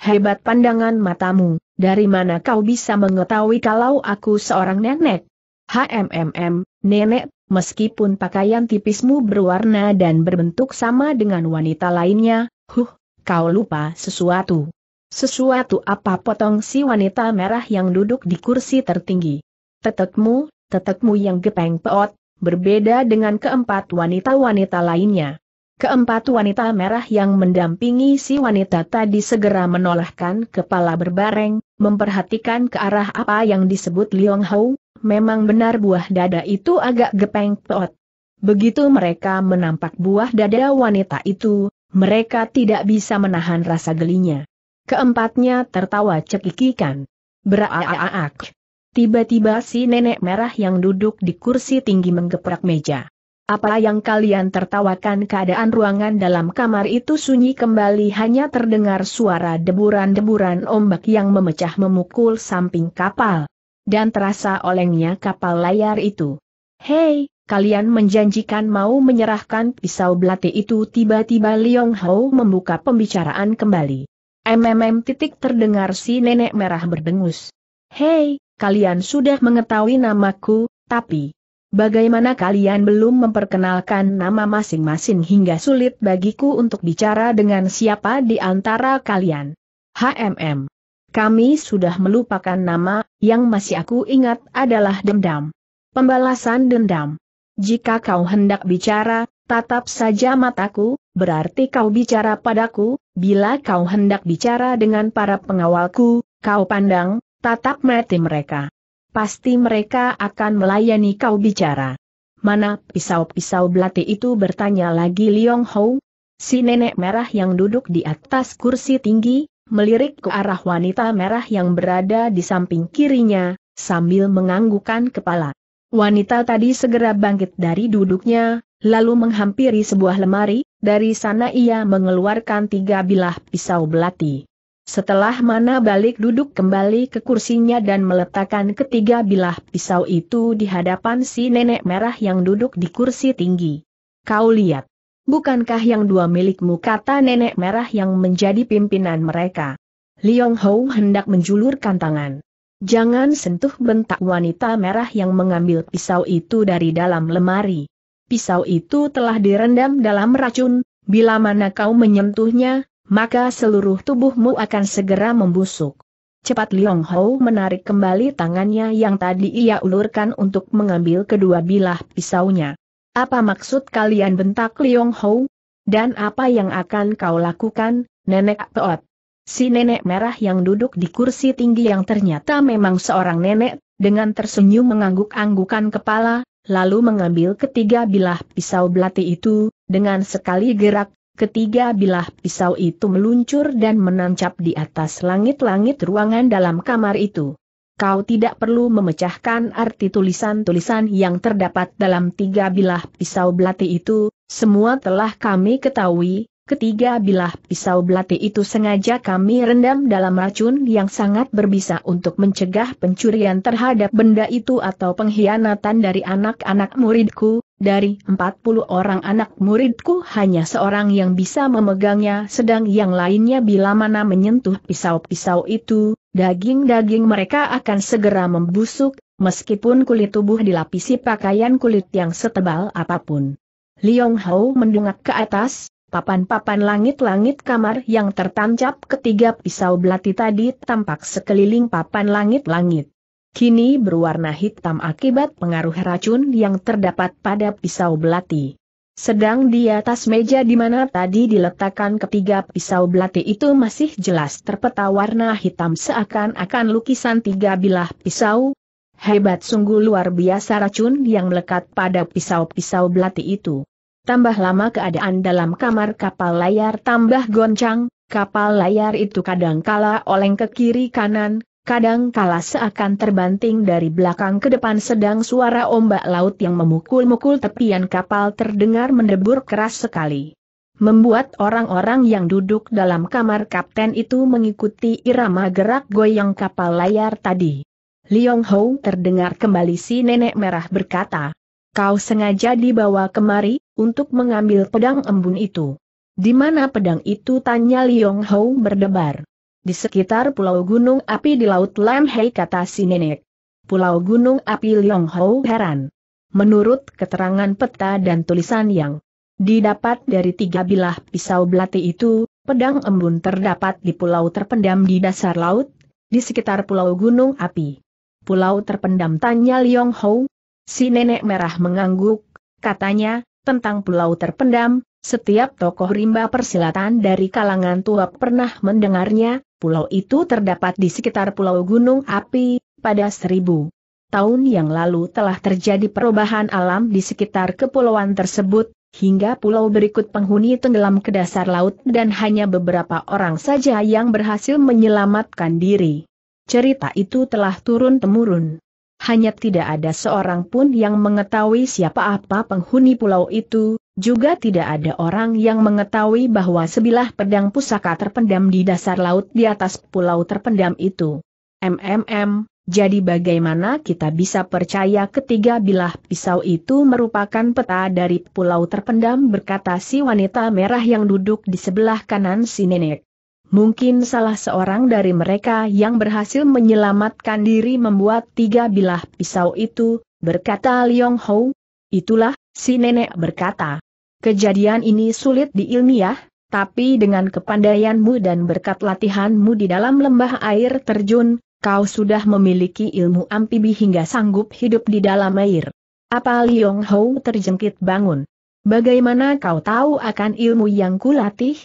Hebat pandangan matamu. Dari mana kau bisa mengetahui kalau aku seorang nenek? HMMM, nenek, meskipun pakaian tipismu berwarna dan berbentuk sama dengan wanita lainnya, huh, kau lupa sesuatu. Sesuatu apa potong si wanita merah yang duduk di kursi tertinggi. Tetekmu, tetekmu yang gepeng peot, berbeda dengan keempat wanita-wanita lainnya. Keempat wanita merah yang mendampingi si wanita tadi segera menolakkan kepala berbareng, memperhatikan ke arah apa yang disebut Liong Hou, memang benar buah dada itu agak gepeng peot. Begitu mereka menampak buah dada wanita itu, mereka tidak bisa menahan rasa gelinya. Keempatnya tertawa cekikikan. Beraaak. Tiba-tiba si nenek merah yang duduk di kursi tinggi menggeprak meja. Apa yang kalian tertawakan keadaan ruangan dalam kamar itu sunyi kembali hanya terdengar suara deburan-deburan ombak yang memecah memukul samping kapal. Dan terasa olengnya kapal layar itu. Hei, kalian menjanjikan mau menyerahkan pisau belati itu tiba-tiba Liong Hao membuka pembicaraan kembali. MMM titik terdengar si nenek merah berdengus. Hei, kalian sudah mengetahui namaku, tapi Bagaimana kalian belum memperkenalkan nama masing-masing hingga sulit bagiku untuk bicara dengan siapa di antara kalian? HMM. Kami sudah melupakan nama, yang masih aku ingat adalah dendam. Pembalasan dendam. Jika kau hendak bicara, tatap saja mataku, berarti kau bicara padaku, bila kau hendak bicara dengan para pengawalku, kau pandang, tatap mati mereka pasti mereka akan melayani kau bicara. Mana pisau-pisau belati itu bertanya lagi Liong Hou? Si nenek merah yang duduk di atas kursi tinggi, melirik ke arah wanita merah yang berada di samping kirinya, sambil menganggukan kepala. Wanita tadi segera bangkit dari duduknya, lalu menghampiri sebuah lemari, dari sana ia mengeluarkan tiga bilah pisau belati. Setelah mana balik duduk kembali ke kursinya dan meletakkan ketiga bilah pisau itu di hadapan si nenek merah yang duduk di kursi tinggi. Kau lihat. Bukankah yang dua milikmu kata nenek merah yang menjadi pimpinan mereka? Liong Hou hendak menjulurkan tangan. Jangan sentuh bentak wanita merah yang mengambil pisau itu dari dalam lemari. Pisau itu telah direndam dalam racun, bila mana kau menyentuhnya, maka seluruh tubuhmu akan segera membusuk. Cepat Liong Ho menarik kembali tangannya yang tadi ia ulurkan untuk mengambil kedua bilah pisaunya. Apa maksud kalian bentak Liong Ho? Dan apa yang akan kau lakukan, Nenek Peot? Si nenek merah yang duduk di kursi tinggi yang ternyata memang seorang nenek, dengan tersenyum mengangguk-anggukan kepala, lalu mengambil ketiga bilah pisau belati itu, dengan sekali gerak, Ketiga bilah pisau itu meluncur dan menancap di atas langit-langit ruangan dalam kamar itu. Kau tidak perlu memecahkan arti tulisan-tulisan yang terdapat dalam tiga bilah pisau belati itu, semua telah kami ketahui, ketiga bilah pisau belati itu sengaja kami rendam dalam racun yang sangat berbisa untuk mencegah pencurian terhadap benda itu atau pengkhianatan dari anak-anak muridku, dari 40 orang anak muridku hanya seorang yang bisa memegangnya sedang yang lainnya bila mana menyentuh pisau-pisau itu, daging-daging mereka akan segera membusuk, meskipun kulit tubuh dilapisi pakaian kulit yang setebal apapun. Liong Hao mendungak ke atas, papan-papan langit-langit kamar yang tertancap ketiga pisau belati tadi tampak sekeliling papan langit-langit kini berwarna hitam akibat pengaruh racun yang terdapat pada pisau belati. Sedang di atas meja di mana tadi diletakkan ketiga pisau belati itu masih jelas terpeta warna hitam seakan-akan lukisan tiga bilah pisau. Hebat sungguh luar biasa racun yang melekat pada pisau-pisau belati itu. Tambah lama keadaan dalam kamar kapal layar tambah goncang, kapal layar itu kadang kala oleng ke kiri kanan, kadang kala seakan terbanting dari belakang ke depan sedang suara ombak laut yang memukul-mukul tepian kapal terdengar mendebur keras sekali. Membuat orang-orang yang duduk dalam kamar kapten itu mengikuti irama gerak goyang kapal layar tadi. Liong Hou terdengar kembali si nenek merah berkata, Kau sengaja dibawa kemari, untuk mengambil pedang embun itu. Di mana pedang itu tanya Liong Hou berdebar. Di sekitar Pulau Gunung Api di Laut Lam kata si nenek. Pulau Gunung Api Liong Hou heran. Menurut keterangan peta dan tulisan yang didapat dari tiga bilah pisau belati itu, pedang embun terdapat di pulau terpendam di dasar laut, di sekitar Pulau Gunung Api. Pulau terpendam tanya Liong Hou. Si nenek merah mengangguk, katanya, tentang pulau terpendam, setiap tokoh rimba persilatan dari kalangan tua pernah mendengarnya, pulau itu terdapat di sekitar pulau Gunung Api, pada seribu tahun yang lalu telah terjadi perubahan alam di sekitar kepulauan tersebut, hingga pulau berikut penghuni tenggelam ke dasar laut dan hanya beberapa orang saja yang berhasil menyelamatkan diri. Cerita itu telah turun-temurun. Hanya tidak ada seorang pun yang mengetahui siapa apa penghuni pulau itu, juga tidak ada orang yang mengetahui bahwa sebilah pedang pusaka terpendam di dasar laut di atas pulau terpendam itu. MMM, jadi bagaimana kita bisa percaya ketiga bilah pisau itu merupakan peta dari pulau terpendam berkata si wanita merah yang duduk di sebelah kanan si nenek. Mungkin salah seorang dari mereka yang berhasil menyelamatkan diri membuat tiga bilah pisau itu, berkata Liong Hou. Itulah, si nenek berkata. Kejadian ini sulit diilmiah, tapi dengan kepandaianmu dan berkat latihanmu di dalam lembah air terjun, kau sudah memiliki ilmu ampih hingga sanggup hidup di dalam air. Apa Liong Hou terjengkit bangun? Bagaimana kau tahu akan ilmu yang kulatih?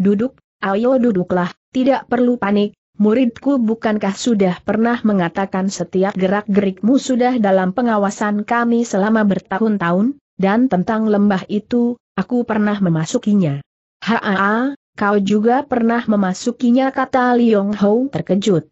Duduk, ayo duduklah, tidak perlu panik, muridku bukankah sudah pernah mengatakan setiap gerak-gerikmu sudah dalam pengawasan kami selama bertahun-tahun? dan tentang lembah itu, aku pernah memasukinya. Haa, kau juga pernah memasukinya kata Liong Hou terkejut.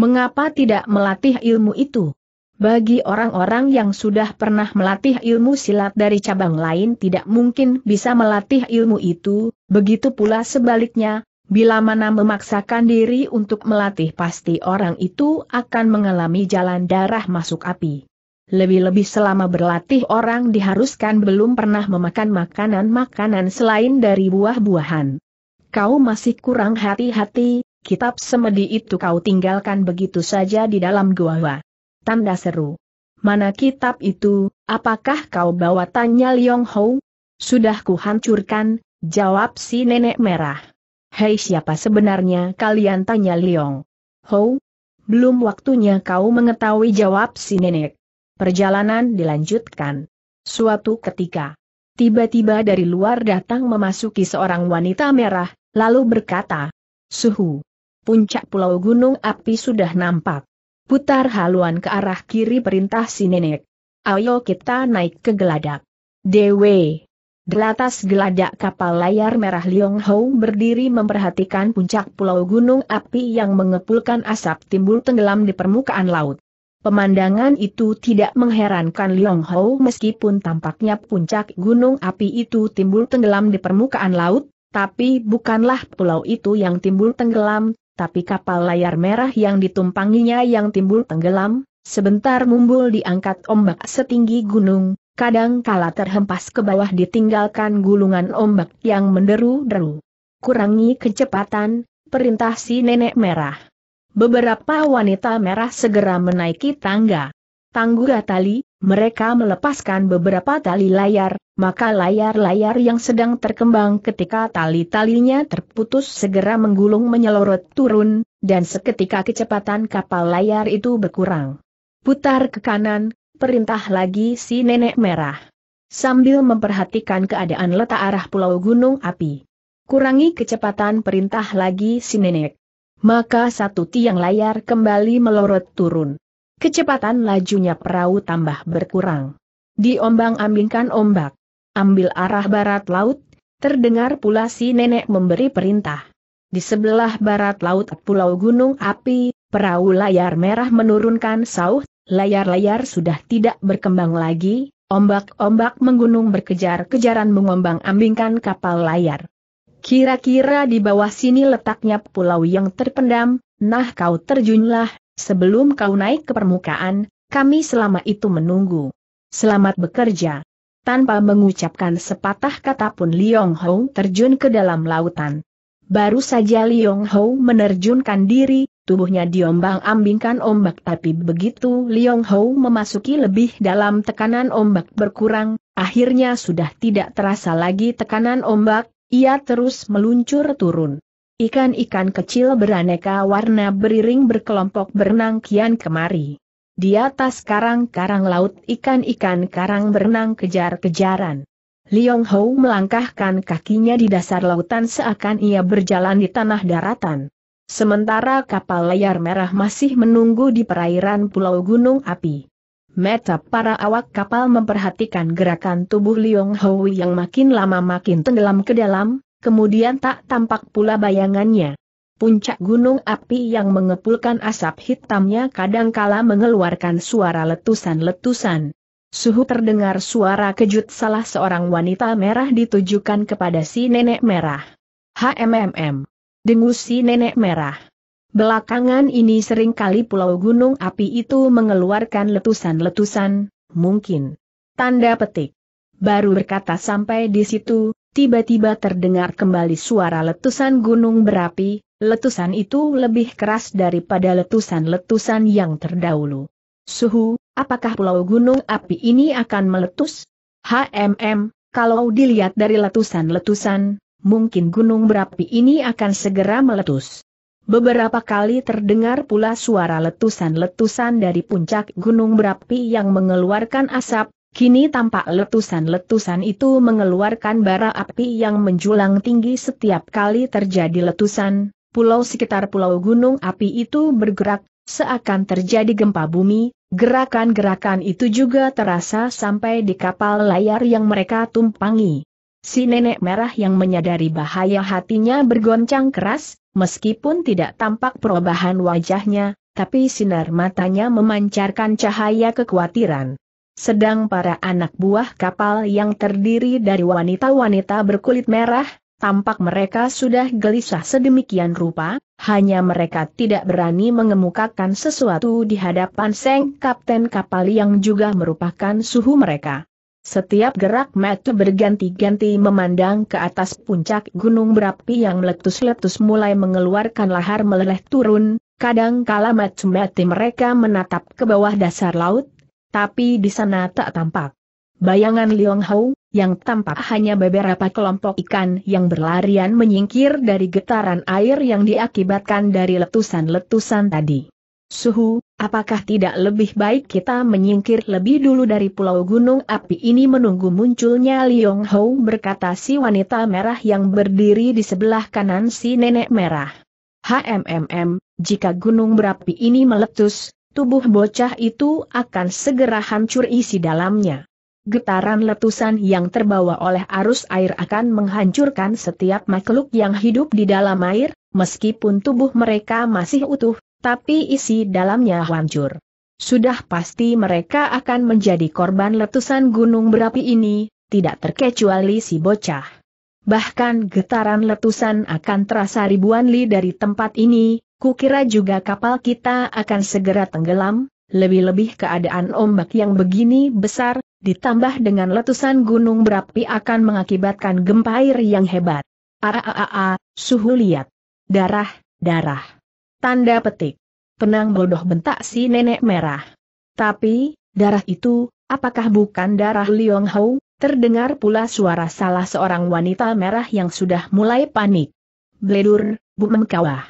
Mengapa tidak melatih ilmu itu? Bagi orang-orang yang sudah pernah melatih ilmu silat dari cabang lain tidak mungkin bisa melatih ilmu itu, begitu pula sebaliknya, bila mana memaksakan diri untuk melatih pasti orang itu akan mengalami jalan darah masuk api. Lebih-lebih selama berlatih orang diharuskan belum pernah memakan makanan-makanan selain dari buah-buahan. Kau masih kurang hati-hati, kitab semedi itu kau tinggalkan begitu saja di dalam gua. Tanda seru. Mana kitab itu, apakah kau bawa tanya Liong Hou? Sudah kuhancurkan, jawab si nenek merah. Hei siapa sebenarnya kalian tanya Liong Hou? Belum waktunya kau mengetahui jawab si nenek. Perjalanan dilanjutkan. Suatu ketika, tiba-tiba dari luar datang memasuki seorang wanita merah, lalu berkata, Suhu, puncak pulau gunung api sudah nampak. Putar haluan ke arah kiri perintah si nenek. Ayo kita naik ke geladak. Dewe. Delatas geladak kapal layar merah Liong Hou berdiri memperhatikan puncak pulau gunung api yang mengepulkan asap timbul tenggelam di permukaan laut. Pemandangan itu tidak mengherankan Liong Hou meskipun tampaknya puncak gunung api itu timbul tenggelam di permukaan laut, tapi bukanlah pulau itu yang timbul tenggelam, tapi kapal layar merah yang ditumpanginya yang timbul tenggelam, sebentar mumbul diangkat ombak setinggi gunung, kadang kala terhempas ke bawah ditinggalkan gulungan ombak yang menderu-deru. Kurangi kecepatan, perintah si nenek merah. Beberapa wanita merah segera menaiki tangga. Tanggura tali, mereka melepaskan beberapa tali layar, maka layar-layar yang sedang terkembang ketika tali-talinya terputus segera menggulung menyelorot turun, dan seketika kecepatan kapal layar itu berkurang. Putar ke kanan, perintah lagi si nenek merah. Sambil memperhatikan keadaan letak arah pulau gunung api. Kurangi kecepatan perintah lagi si nenek maka satu tiang layar kembali melorot turun. Kecepatan lajunya perahu tambah berkurang. Diombang-ambingkan ombak. Ambil arah barat laut, terdengar pula si nenek memberi perintah. Di sebelah barat laut Pulau Gunung Api, perahu layar merah menurunkan sauh, layar-layar sudah tidak berkembang lagi, ombak-ombak menggunung berkejar-kejaran mengombang-ambingkan kapal layar. Kira-kira di bawah sini letaknya pulau yang terpendam, nah kau terjunlah, sebelum kau naik ke permukaan, kami selama itu menunggu. Selamat bekerja. Tanpa mengucapkan sepatah kata pun Liong Hou terjun ke dalam lautan. Baru saja Liong Hou menerjunkan diri, tubuhnya diombang ambingkan ombak tapi begitu Liong Hou memasuki lebih dalam tekanan ombak berkurang, akhirnya sudah tidak terasa lagi tekanan ombak, ia terus meluncur turun. Ikan-ikan kecil beraneka warna beriring berkelompok berenang kian kemari. Di atas karang-karang laut ikan-ikan karang berenang kejar-kejaran. Liong Hou melangkahkan kakinya di dasar lautan seakan ia berjalan di tanah daratan. Sementara kapal layar merah masih menunggu di perairan Pulau Gunung Api. Mata para awak kapal memperhatikan gerakan tubuh Liong Hui yang makin lama makin tenggelam ke dalam, kemudian tak tampak pula bayangannya. Puncak gunung api yang mengepulkan asap hitamnya kadangkala mengeluarkan suara letusan-letusan. Suhu terdengar suara kejut salah seorang wanita merah ditujukan kepada si nenek merah. HMMM. Dengus si nenek merah. Belakangan ini seringkali pulau gunung api itu mengeluarkan letusan-letusan, mungkin. Tanda petik. Baru berkata sampai di situ, tiba-tiba terdengar kembali suara letusan gunung berapi, letusan itu lebih keras daripada letusan-letusan yang terdahulu. Suhu, apakah pulau gunung api ini akan meletus? HMM, kalau dilihat dari letusan-letusan, mungkin gunung berapi ini akan segera meletus. Beberapa kali terdengar pula suara letusan-letusan dari puncak gunung berapi yang mengeluarkan asap, Kini tampak letusan-letusan itu mengeluarkan bara api yang menjulang tinggi setiap kali terjadi letusan, pulau sekitar pulau gunung api itu bergerak, seakan terjadi gempa bumi, gerakan-gerakan itu juga terasa sampai di kapal layar yang mereka tumpangi. Si nenek merah yang menyadari bahaya hatinya bergoncang keras, meskipun tidak tampak perubahan wajahnya, tapi sinar matanya memancarkan cahaya kekhawatiran. Sedang para anak buah kapal yang terdiri dari wanita-wanita berkulit merah, tampak mereka sudah gelisah sedemikian rupa, hanya mereka tidak berani mengemukakan sesuatu di hadapan Seng Kapten Kapal yang juga merupakan suhu mereka. Setiap gerak mata berganti-ganti memandang ke atas puncak gunung berapi yang meletus-letus mulai mengeluarkan lahar meleleh turun, kadang kala mata Metu mereka menatap ke bawah dasar laut, tapi di sana tak tampak. Bayangan Liong Hou, yang tampak hanya beberapa kelompok ikan yang berlarian menyingkir dari getaran air yang diakibatkan dari letusan-letusan tadi. Suhu, apakah tidak lebih baik kita menyingkir lebih dulu dari pulau gunung api ini menunggu munculnya Liong Hou berkata si wanita merah yang berdiri di sebelah kanan si nenek merah. HMMM, jika gunung berapi ini meletus, tubuh bocah itu akan segera hancur isi dalamnya. Getaran letusan yang terbawa oleh arus air akan menghancurkan setiap makhluk yang hidup di dalam air, meskipun tubuh mereka masih utuh, tapi isi dalamnya hancur. Sudah pasti mereka akan menjadi korban letusan gunung berapi ini, tidak terkecuali si bocah. Bahkan getaran letusan akan terasa ribuan li dari tempat ini, kukira juga kapal kita akan segera tenggelam, lebih-lebih keadaan ombak yang begini besar, ditambah dengan letusan gunung berapi akan mengakibatkan gempa air yang hebat. Aaaa, suhu lihat. Darah, darah. Tanda petik. Penang bodoh bentak si nenek merah. Tapi, darah itu, apakah bukan darah Liong Hou? Terdengar pula suara salah seorang wanita merah yang sudah mulai panik. Bledur, Bu Mengkawah.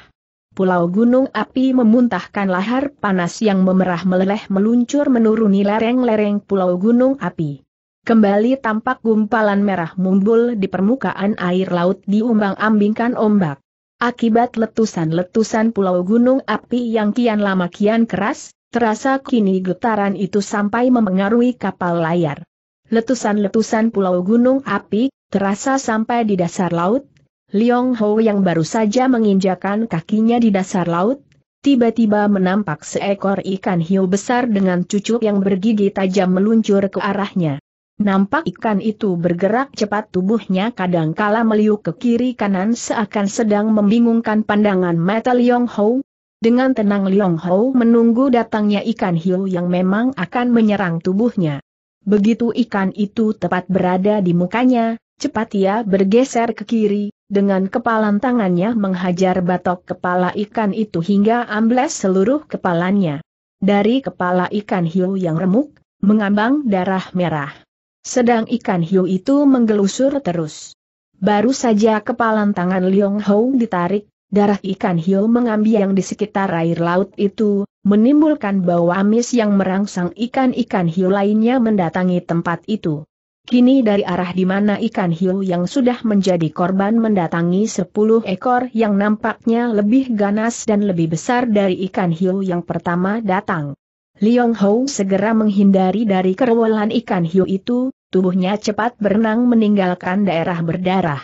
Pulau Gunung Api memuntahkan lahar panas yang memerah meleleh meluncur menuruni lereng-lereng Pulau Gunung Api. Kembali tampak gumpalan merah mumbul di permukaan air laut diumbang-ambingkan ombak. Akibat letusan-letusan pulau gunung api yang kian lama kian keras, terasa kini getaran itu sampai memengaruhi kapal layar. Letusan-letusan pulau gunung api, terasa sampai di dasar laut, Liong Ho yang baru saja menginjakan kakinya di dasar laut, tiba-tiba menampak seekor ikan hiu besar dengan cucuk yang bergigi tajam meluncur ke arahnya. Nampak ikan itu bergerak cepat tubuhnya kadangkala meliuk ke kiri kanan seakan sedang membingungkan pandangan mata Liong Ho. Dengan tenang Liong Ho menunggu datangnya ikan hiu yang memang akan menyerang tubuhnya. Begitu ikan itu tepat berada di mukanya, cepat ia bergeser ke kiri, dengan kepalan tangannya menghajar batok kepala ikan itu hingga ambles seluruh kepalanya. Dari kepala ikan hiu yang remuk, mengambang darah merah. Sedang ikan hiu itu menggelusur terus. Baru saja kepalan tangan Liong Hong ditarik, darah ikan hiu mengambiang di sekitar air laut itu, menimbulkan bau amis yang merangsang ikan-ikan hiu lainnya mendatangi tempat itu. Kini dari arah di mana ikan hiu yang sudah menjadi korban mendatangi sepuluh ekor yang nampaknya lebih ganas dan lebih besar dari ikan hiu yang pertama datang. Liong Hou segera menghindari dari kerewelan ikan hiu itu, tubuhnya cepat berenang meninggalkan daerah berdarah.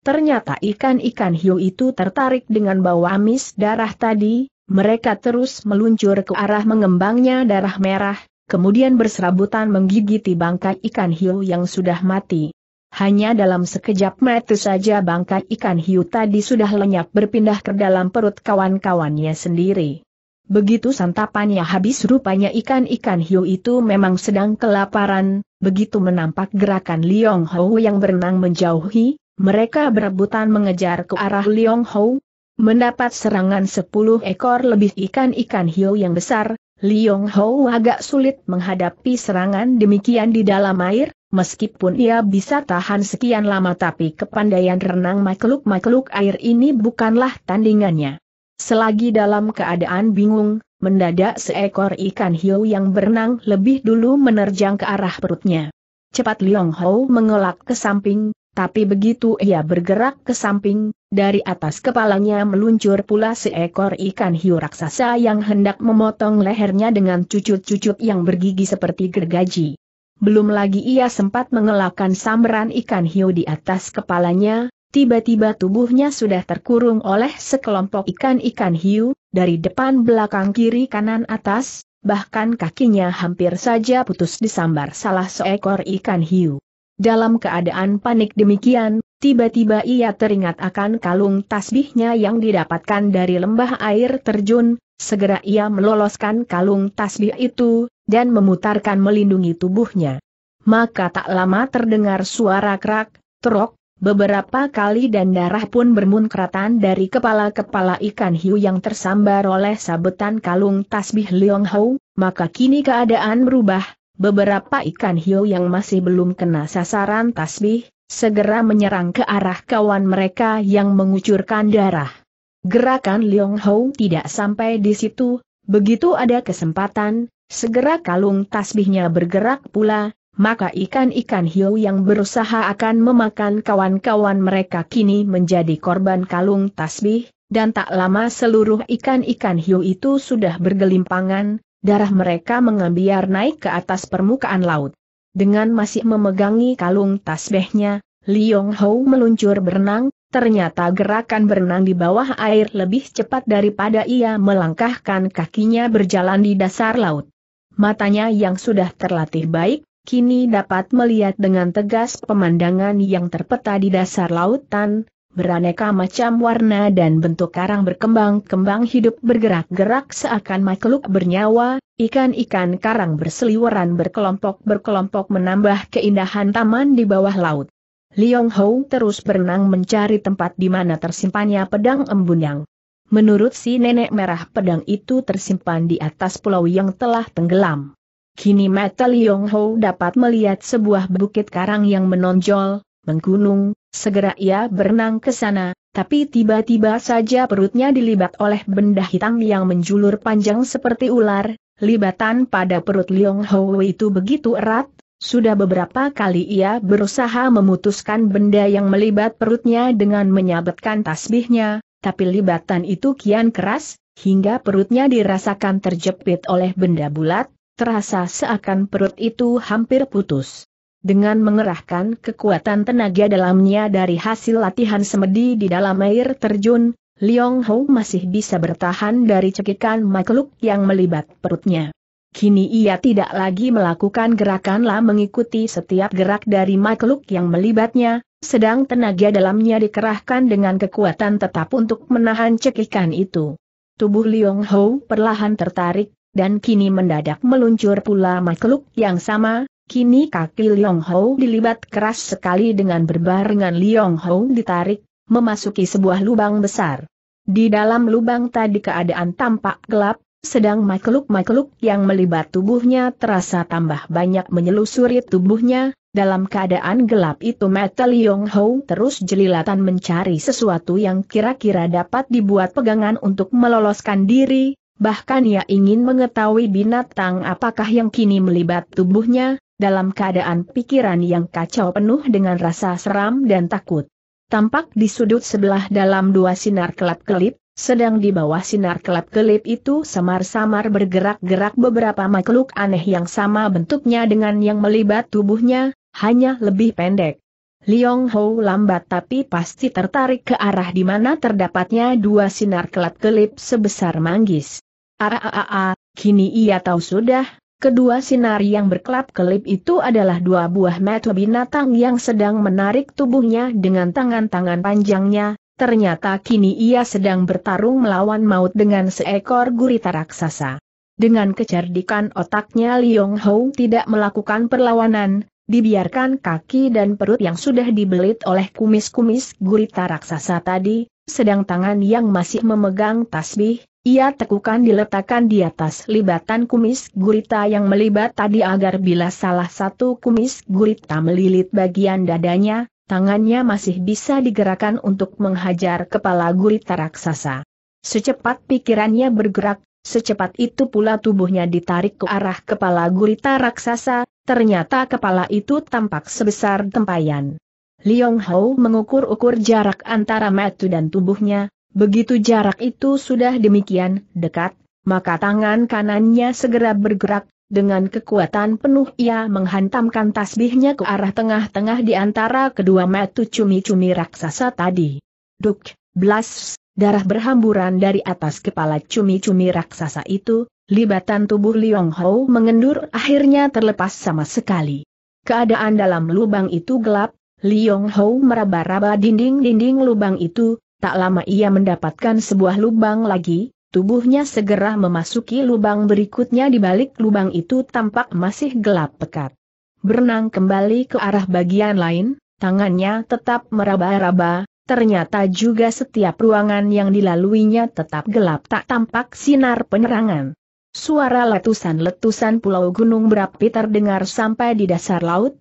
Ternyata ikan-ikan hiu itu tertarik dengan bau amis darah tadi, mereka terus meluncur ke arah mengembangnya darah merah, kemudian berserabutan menggigiti bangkai ikan hiu yang sudah mati. Hanya dalam sekejap mata saja bangkai ikan hiu tadi sudah lenyap berpindah ke dalam perut kawan-kawannya sendiri. Begitu santapannya habis rupanya ikan-ikan hiu itu memang sedang kelaparan, begitu menampak gerakan Liong Hou yang berenang menjauhi, mereka berebutan mengejar ke arah Liong Hou. Mendapat serangan sepuluh ekor lebih ikan-ikan hiu yang besar, Liong Hou agak sulit menghadapi serangan demikian di dalam air, Meskipun ia bisa tahan sekian lama tapi kepandaian renang makhluk-makhluk air ini bukanlah tandingannya. Selagi dalam keadaan bingung, mendadak seekor ikan hiu yang berenang lebih dulu menerjang ke arah perutnya. Cepat Liong Ho mengelak ke samping, tapi begitu ia bergerak ke samping, dari atas kepalanya meluncur pula seekor ikan hiu raksasa yang hendak memotong lehernya dengan cucut-cucut yang bergigi seperti gergaji. Belum lagi ia sempat mengelakkan sambaran ikan hiu di atas kepalanya, Tiba-tiba tubuhnya sudah terkurung oleh sekelompok ikan-ikan hiu, dari depan belakang kiri kanan atas, bahkan kakinya hampir saja putus disambar salah seekor ikan hiu. Dalam keadaan panik demikian, tiba-tiba ia teringat akan kalung tasbihnya yang didapatkan dari lembah air terjun, segera ia meloloskan kalung tasbih itu, dan memutarkan melindungi tubuhnya. Maka tak lama terdengar suara kerak, terok, Beberapa kali dan darah pun bermunkratan dari kepala-kepala ikan hiu yang tersambar oleh sabetan kalung tasbih Leong Hou, maka kini keadaan berubah, beberapa ikan hiu yang masih belum kena sasaran tasbih, segera menyerang ke arah kawan mereka yang mengucurkan darah. Gerakan Leong Hou tidak sampai di situ, begitu ada kesempatan, segera kalung tasbihnya bergerak pula, maka ikan-ikan hiu yang berusaha akan memakan kawan-kawan mereka kini menjadi korban kalung tasbih, dan tak lama seluruh ikan-ikan hiu itu sudah bergelimpangan, darah mereka mengambiar naik ke atas permukaan laut. Dengan masih memegangi kalung tasbihnya, Liong Hou meluncur berenang, ternyata gerakan berenang di bawah air lebih cepat daripada ia melangkahkan kakinya berjalan di dasar laut. Matanya yang sudah terlatih baik, kini dapat melihat dengan tegas pemandangan yang terpeta di dasar lautan, beraneka macam warna dan bentuk karang berkembang-kembang hidup bergerak-gerak seakan makhluk bernyawa, ikan-ikan karang berseliweran berkelompok-berkelompok menambah keindahan taman di bawah laut. Liong Hou terus berenang mencari tempat di mana tersimpannya pedang embun yang Menurut si nenek merah pedang itu tersimpan di atas pulau yang telah tenggelam. Kini mata Liong Ho dapat melihat sebuah bukit karang yang menonjol, menggunung, segera ia berenang ke sana, tapi tiba-tiba saja perutnya dilibat oleh benda hitam yang menjulur panjang seperti ular, libatan pada perut Liong Ho itu begitu erat, sudah beberapa kali ia berusaha memutuskan benda yang melibat perutnya dengan menyabetkan tasbihnya, tapi libatan itu kian keras, hingga perutnya dirasakan terjepit oleh benda bulat, terasa seakan perut itu hampir putus. Dengan mengerahkan kekuatan tenaga dalamnya dari hasil latihan semedi di dalam air terjun, Liong Ho masih bisa bertahan dari cekikan makhluk yang melibat perutnya. Kini ia tidak lagi melakukan gerakan gerakanlah mengikuti setiap gerak dari makhluk yang melibatnya, sedang tenaga dalamnya dikerahkan dengan kekuatan tetap untuk menahan cekikan itu. Tubuh Liong Ho perlahan tertarik, dan kini mendadak meluncur pula makhluk yang sama, kini kaki Liong Ho dilibat keras sekali dengan berbarengan Liong Ho ditarik, memasuki sebuah lubang besar. Di dalam lubang tadi keadaan tampak gelap, sedang makhluk-makhluk yang melibat tubuhnya terasa tambah banyak menyelusuri tubuhnya, dalam keadaan gelap itu mata Liong Ho terus jelilatan mencari sesuatu yang kira-kira dapat dibuat pegangan untuk meloloskan diri, Bahkan ia ingin mengetahui binatang apakah yang kini melibat tubuhnya, dalam keadaan pikiran yang kacau penuh dengan rasa seram dan takut. Tampak di sudut sebelah dalam dua sinar kelap-kelip, sedang di bawah sinar kelap-kelip itu samar-samar bergerak-gerak beberapa makhluk aneh yang sama bentuknya dengan yang melibat tubuhnya, hanya lebih pendek. Liong Ho lambat tapi pasti tertarik ke arah di mana terdapatnya dua sinar kelap-kelip sebesar manggis. -a, ah, ah, ah. kini ia tahu sudah, kedua sinar yang berkelap-kelip itu adalah dua buah mata binatang yang sedang menarik tubuhnya dengan tangan-tangan panjangnya, ternyata kini ia sedang bertarung melawan maut dengan seekor gurita raksasa. Dengan kecerdikan otaknya Liong Hou tidak melakukan perlawanan, dibiarkan kaki dan perut yang sudah dibelit oleh kumis-kumis gurita raksasa tadi, sedang tangan yang masih memegang tasbih, ia tekukan diletakkan di atas libatan kumis gurita yang melibat tadi agar bila salah satu kumis gurita melilit bagian dadanya, tangannya masih bisa digerakkan untuk menghajar kepala gurita raksasa. Secepat pikirannya bergerak, secepat itu pula tubuhnya ditarik ke arah kepala gurita raksasa, ternyata kepala itu tampak sebesar tempayan. Liong Hao mengukur-ukur jarak antara metu dan tubuhnya, Begitu jarak itu sudah demikian dekat, maka tangan kanannya segera bergerak, dengan kekuatan penuh ia menghantamkan tasbihnya ke arah tengah-tengah di antara kedua metu cumi-cumi raksasa tadi. Duk, blas, darah berhamburan dari atas kepala cumi-cumi raksasa itu, libatan tubuh Liong Ho mengendur akhirnya terlepas sama sekali. Keadaan dalam lubang itu gelap, Liong Ho meraba-raba dinding-dinding lubang itu, Tak lama ia mendapatkan sebuah lubang lagi, tubuhnya segera memasuki lubang berikutnya di balik lubang itu tampak masih gelap pekat. Berenang kembali ke arah bagian lain, tangannya tetap meraba-raba, ternyata juga setiap ruangan yang dilaluinya tetap gelap tak tampak sinar penerangan. Suara letusan-letusan pulau gunung berapi terdengar sampai di dasar laut,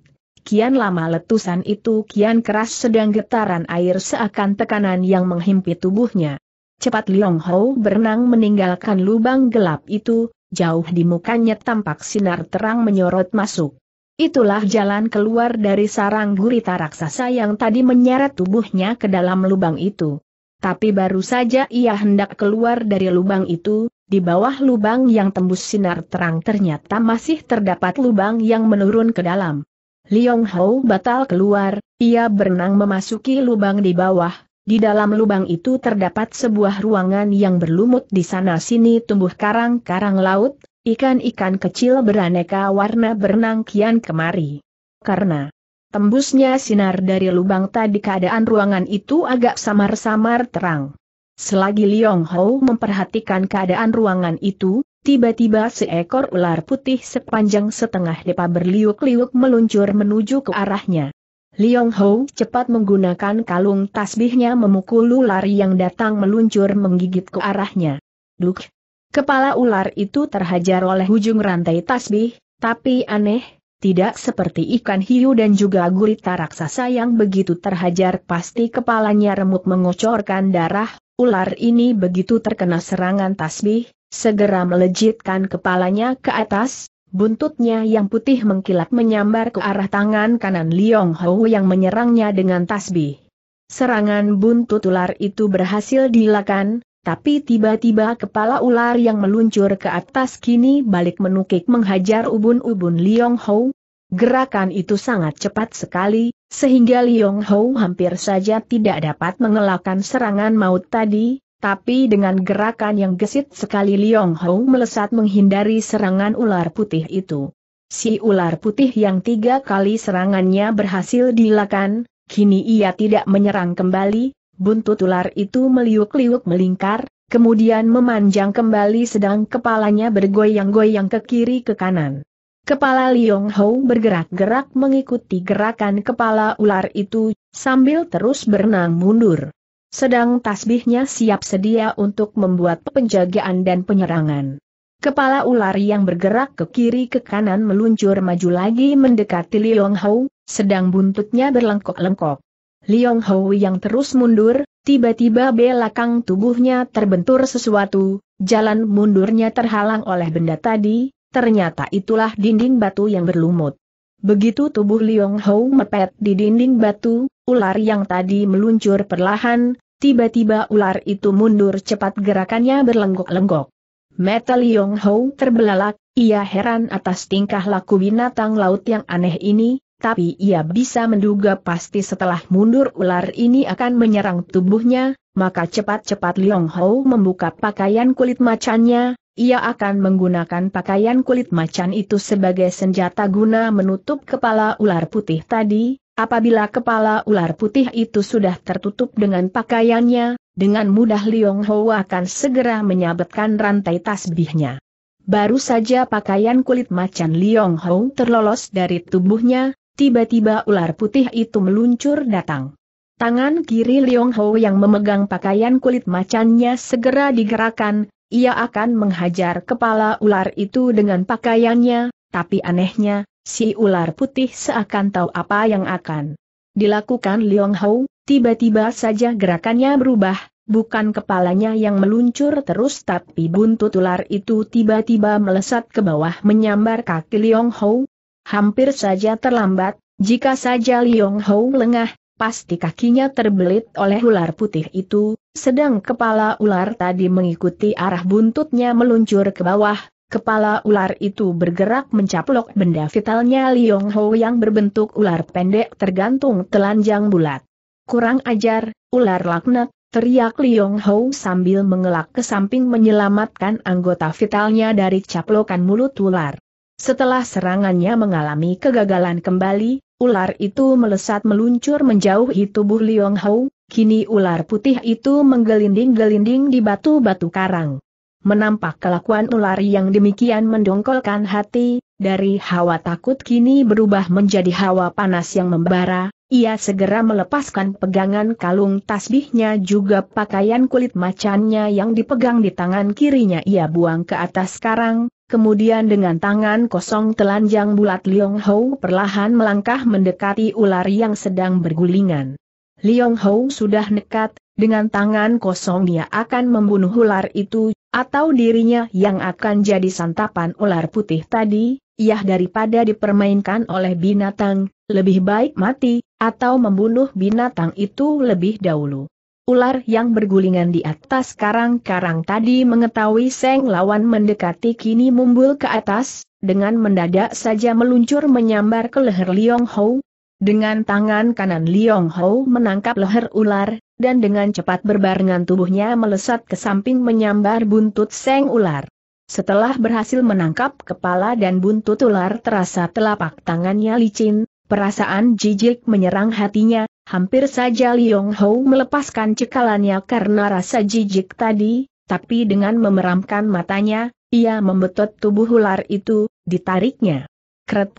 Kian lama letusan itu kian keras sedang getaran air seakan tekanan yang menghimpit tubuhnya. Cepat Liong Ho berenang meninggalkan lubang gelap itu, jauh di mukanya tampak sinar terang menyorot masuk. Itulah jalan keluar dari sarang gurita raksasa yang tadi menyeret tubuhnya ke dalam lubang itu. Tapi baru saja ia hendak keluar dari lubang itu, di bawah lubang yang tembus sinar terang ternyata masih terdapat lubang yang menurun ke dalam. Liong Hou batal keluar, ia berenang memasuki lubang di bawah, di dalam lubang itu terdapat sebuah ruangan yang berlumut di sana-sini tumbuh karang-karang laut, ikan-ikan kecil beraneka warna berenang kian kemari. Karena tembusnya sinar dari lubang tadi keadaan ruangan itu agak samar-samar terang. Selagi Liong Hou memperhatikan keadaan ruangan itu, Tiba-tiba seekor ular putih sepanjang setengah depa berliuk-liuk meluncur menuju ke arahnya. Liong Ho cepat menggunakan kalung tasbihnya memukul ular yang datang meluncur menggigit ke arahnya. Duk! Kepala ular itu terhajar oleh ujung rantai tasbih, tapi aneh, tidak seperti ikan hiu dan juga gurita raksasa yang begitu terhajar pasti kepalanya remuk mengocorkan darah, ular ini begitu terkena serangan tasbih, segera melejitkan kepalanya ke atas, buntutnya yang putih mengkilat menyambar ke arah tangan kanan Liong Hou yang menyerangnya dengan tasbih. Serangan buntut ular itu berhasil dilakukan, tapi tiba-tiba kepala ular yang meluncur ke atas kini balik menukik menghajar ubun-ubun Liong Hou. Gerakan itu sangat cepat sekali, sehingga Liong Hou hampir saja tidak dapat mengelakkan serangan maut tadi, tapi dengan gerakan yang gesit sekali Liong Hou melesat menghindari serangan ular putih itu. Si ular putih yang tiga kali serangannya berhasil dilakukan, kini ia tidak menyerang kembali, buntut ular itu meliuk-liuk melingkar, kemudian memanjang kembali sedang kepalanya bergoyang-goyang ke kiri ke kanan. Kepala Liong Hou bergerak-gerak mengikuti gerakan kepala ular itu, sambil terus berenang mundur sedang tasbihnya siap sedia untuk membuat penjagaan dan penyerangan. Kepala ular yang bergerak ke kiri ke kanan meluncur maju lagi mendekati Liong Hou, sedang buntutnya berlengkok-lengkok. Liong Hou yang terus mundur, tiba-tiba belakang tubuhnya terbentur sesuatu, jalan mundurnya terhalang oleh benda tadi, ternyata itulah dinding batu yang berlumut. Begitu tubuh Liong Hou mepet di dinding batu, ular yang tadi meluncur perlahan, Tiba-tiba ular itu mundur cepat gerakannya berlenggok-lenggok. Metal Yong ho terbelalak, ia heran atas tingkah laku binatang laut yang aneh ini, tapi ia bisa menduga pasti setelah mundur ular ini akan menyerang tubuhnya, maka cepat-cepat Liong ho membuka pakaian kulit macannya, ia akan menggunakan pakaian kulit macan itu sebagai senjata guna menutup kepala ular putih tadi, Apabila kepala ular putih itu sudah tertutup dengan pakaiannya, dengan mudah Liong Ho akan segera menyabetkan rantai tasbihnya. Baru saja pakaian kulit macan Liong Ho terlolos dari tubuhnya, tiba-tiba ular putih itu meluncur datang. Tangan kiri Liong Ho yang memegang pakaian kulit macannya segera digerakkan, ia akan menghajar kepala ular itu dengan pakaiannya, tapi anehnya, Si ular putih seakan tahu apa yang akan dilakukan Liong Hao, tiba-tiba saja gerakannya berubah, bukan kepalanya yang meluncur terus tapi buntut ular itu tiba-tiba melesat ke bawah menyambar kaki Liong Hao. Hampir saja terlambat, jika saja Liong Hao lengah, pasti kakinya terbelit oleh ular putih itu, sedang kepala ular tadi mengikuti arah buntutnya meluncur ke bawah, Kepala ular itu bergerak mencaplok benda vitalnya Liong Ho yang berbentuk ular pendek tergantung telanjang bulat. Kurang ajar, ular laknat, teriak Liong Ho sambil mengelak ke samping menyelamatkan anggota vitalnya dari caplokan mulut ular. Setelah serangannya mengalami kegagalan kembali, ular itu melesat meluncur menjauhi tubuh Liong Ho, kini ular putih itu menggelinding-gelinding di batu-batu karang. Menampak kelakuan ular yang demikian mendongkolkan hati, dari hawa takut kini berubah menjadi hawa panas yang membara, ia segera melepaskan pegangan kalung tasbihnya juga pakaian kulit macannya yang dipegang di tangan kirinya ia buang ke atas karang, kemudian dengan tangan kosong telanjang bulat Liong Hou perlahan melangkah mendekati ular yang sedang bergulingan. Liong Hou sudah nekat, dengan tangan kosong dia akan membunuh ular itu, atau dirinya yang akan jadi santapan ular putih tadi, yah daripada dipermainkan oleh binatang, lebih baik mati, atau membunuh binatang itu lebih dahulu. Ular yang bergulingan di atas karang-karang tadi mengetahui Seng lawan mendekati kini mumbul ke atas, dengan mendadak saja meluncur menyambar ke leher Liong Hou, dengan tangan kanan Liong Hou menangkap leher ular, dan dengan cepat berbarengan tubuhnya melesat ke samping menyambar buntut seng ular. Setelah berhasil menangkap kepala dan buntut ular terasa telapak tangannya licin, perasaan jijik menyerang hatinya, hampir saja Liong Hou melepaskan cekalannya karena rasa jijik tadi, tapi dengan memeramkan matanya, ia membetot tubuh ular itu, ditariknya. Kret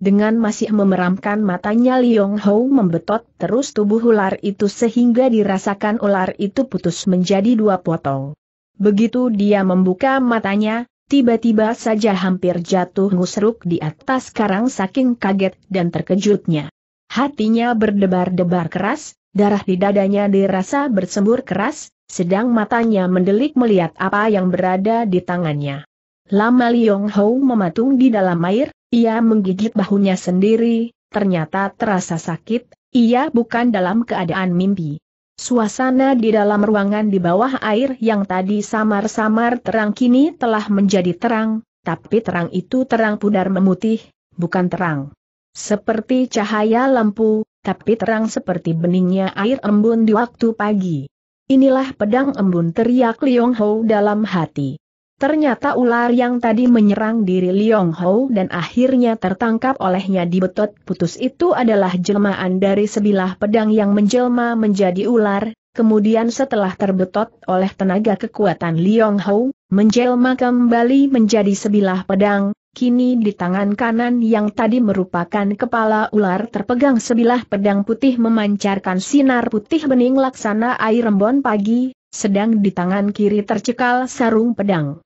dengan masih memeramkan matanya Liong Hou membetot terus tubuh ular itu sehingga dirasakan ular itu putus menjadi dua potong. Begitu dia membuka matanya, tiba-tiba saja hampir jatuh ngusruk di atas karang saking kaget dan terkejutnya. Hatinya berdebar-debar keras, darah di dadanya dirasa bersembur keras, sedang matanya mendelik melihat apa yang berada di tangannya. Lama Liong Hou mematung di dalam air, ia menggigit bahunya sendiri, ternyata terasa sakit, ia bukan dalam keadaan mimpi. Suasana di dalam ruangan di bawah air yang tadi samar-samar terang kini telah menjadi terang, tapi terang itu terang pudar memutih, bukan terang. Seperti cahaya lampu, tapi terang seperti beningnya air embun di waktu pagi. Inilah pedang embun teriak Liong Ho dalam hati. Ternyata ular yang tadi menyerang diri Liong Hou dan akhirnya tertangkap olehnya di betot putus itu adalah jelmaan dari sebilah pedang yang menjelma menjadi ular, kemudian setelah terbetot oleh tenaga kekuatan Liong Hou, menjelma kembali menjadi sebilah pedang, kini di tangan kanan yang tadi merupakan kepala ular terpegang sebilah pedang putih memancarkan sinar putih bening laksana air rembon pagi, sedang di tangan kiri tercekal sarung pedang.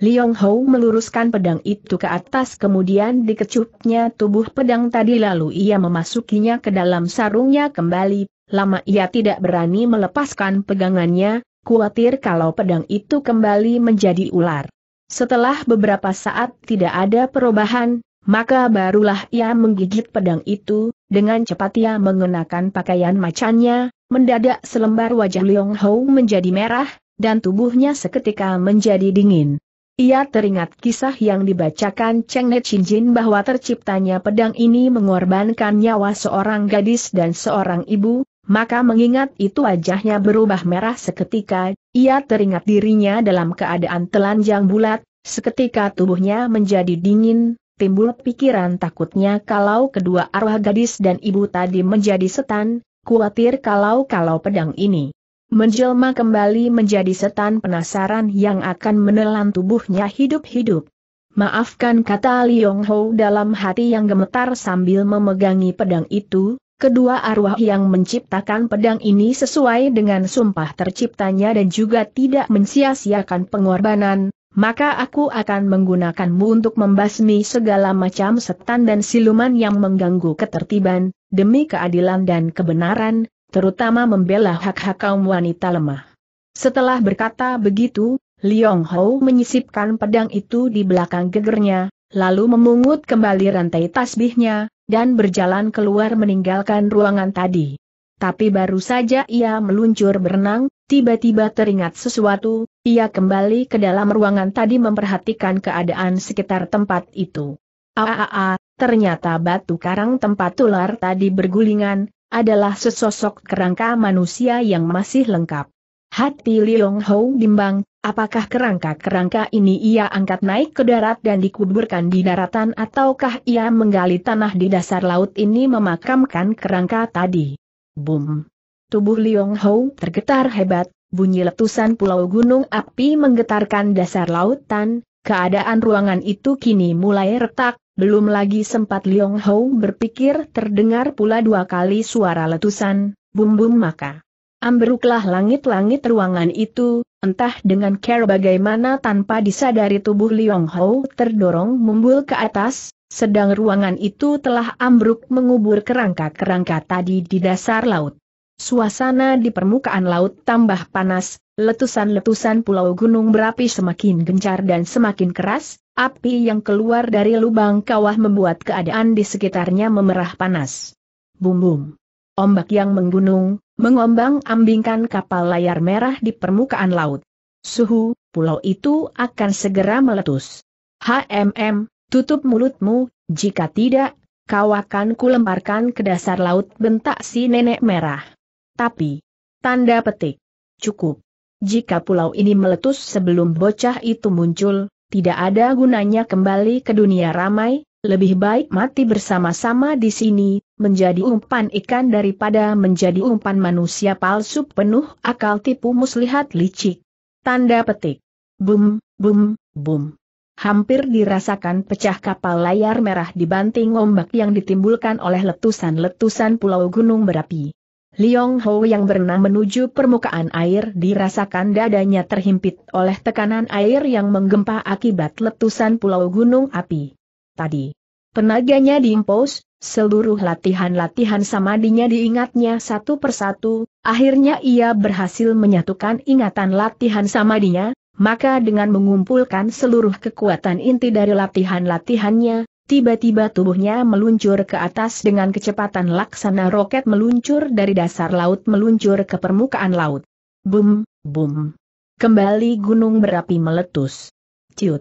Liong Hou meluruskan pedang itu ke atas kemudian dikecupnya tubuh pedang tadi lalu ia memasukinya ke dalam sarungnya kembali, lama ia tidak berani melepaskan pegangannya, khawatir kalau pedang itu kembali menjadi ular. Setelah beberapa saat tidak ada perubahan, maka barulah ia menggigit pedang itu, dengan cepat ia mengenakan pakaian macannya, mendadak selembar wajah Liong Hou menjadi merah, dan tubuhnya seketika menjadi dingin. Ia teringat kisah yang dibacakan Cheng Ne Jin bahwa terciptanya pedang ini mengorbankan nyawa seorang gadis dan seorang ibu, maka mengingat itu wajahnya berubah merah seketika, ia teringat dirinya dalam keadaan telanjang bulat, seketika tubuhnya menjadi dingin, timbul pikiran takutnya kalau kedua arwah gadis dan ibu tadi menjadi setan, khawatir kalau-kalau pedang ini menjelma kembali menjadi setan penasaran yang akan menelan tubuhnya hidup-hidup. Maafkan kata Liong Ho dalam hati yang gemetar sambil memegangi pedang itu, kedua arwah yang menciptakan pedang ini sesuai dengan sumpah terciptanya dan juga tidak mensia-siakan pengorbanan, maka aku akan menggunakanmu untuk membasmi segala macam setan dan siluman yang mengganggu ketertiban, demi keadilan dan kebenaran, terutama membela hak-hak kaum wanita lemah. Setelah berkata begitu, Liong Hou menyisipkan pedang itu di belakang gegernya, lalu memungut kembali rantai tasbihnya, dan berjalan keluar meninggalkan ruangan tadi. Tapi baru saja ia meluncur berenang, tiba-tiba teringat sesuatu, ia kembali ke dalam ruangan tadi memperhatikan keadaan sekitar tempat itu. Aaaa, ternyata batu karang tempat Tular tadi bergulingan, adalah sesosok kerangka manusia yang masih lengkap. Hati Liong Hou bimbang, apakah kerangka-kerangka ini ia angkat naik ke darat dan dikuburkan di daratan ataukah ia menggali tanah di dasar laut ini memakamkan kerangka tadi? Boom! Tubuh Liong Hou tergetar hebat, bunyi letusan pulau gunung api menggetarkan dasar lautan, keadaan ruangan itu kini mulai retak, belum lagi sempat Liong Hou berpikir terdengar pula dua kali suara letusan, bum-bum maka. Ambruklah langit-langit ruangan itu, entah dengan care bagaimana tanpa disadari tubuh Liong Hou terdorong membul ke atas, sedang ruangan itu telah ambruk mengubur kerangka-kerangka tadi di dasar laut. Suasana di permukaan laut tambah panas, Letusan-letusan pulau gunung berapi semakin gencar dan semakin keras, api yang keluar dari lubang kawah membuat keadaan di sekitarnya memerah panas. Bum-bum. Ombak yang menggunung, mengombang-ambingkan kapal layar merah di permukaan laut. Suhu, pulau itu akan segera meletus. HMM, tutup mulutmu, jika tidak, kau akan kulemparkan ke dasar laut bentak si nenek merah. Tapi, tanda petik, cukup. Jika pulau ini meletus sebelum bocah itu muncul, tidak ada gunanya kembali ke dunia ramai, lebih baik mati bersama-sama di sini, menjadi umpan ikan daripada menjadi umpan manusia palsu penuh akal tipu muslihat licik. Tanda petik. Bum, bum, bum. Hampir dirasakan pecah kapal layar merah dibanting ombak yang ditimbulkan oleh letusan-letusan pulau gunung berapi. Liong Ho yang berenang menuju permukaan air dirasakan dadanya terhimpit oleh tekanan air yang menggempa akibat letusan pulau gunung api. Tadi, tenaganya diimpos, seluruh latihan-latihan samadinya diingatnya satu persatu, akhirnya ia berhasil menyatukan ingatan latihan samadinya, maka dengan mengumpulkan seluruh kekuatan inti dari latihan-latihannya, Tiba-tiba tubuhnya meluncur ke atas dengan kecepatan laksana roket meluncur dari dasar laut meluncur ke permukaan laut. Bum, bum. Kembali gunung berapi meletus. Ciut.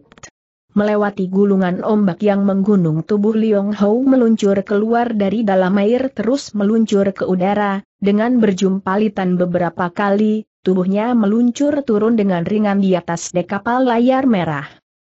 Melewati gulungan ombak yang menggunung tubuh Liong Hou meluncur keluar dari dalam air terus meluncur ke udara, dengan berjumpalitan beberapa kali, tubuhnya meluncur turun dengan ringan di atas dek kapal layar merah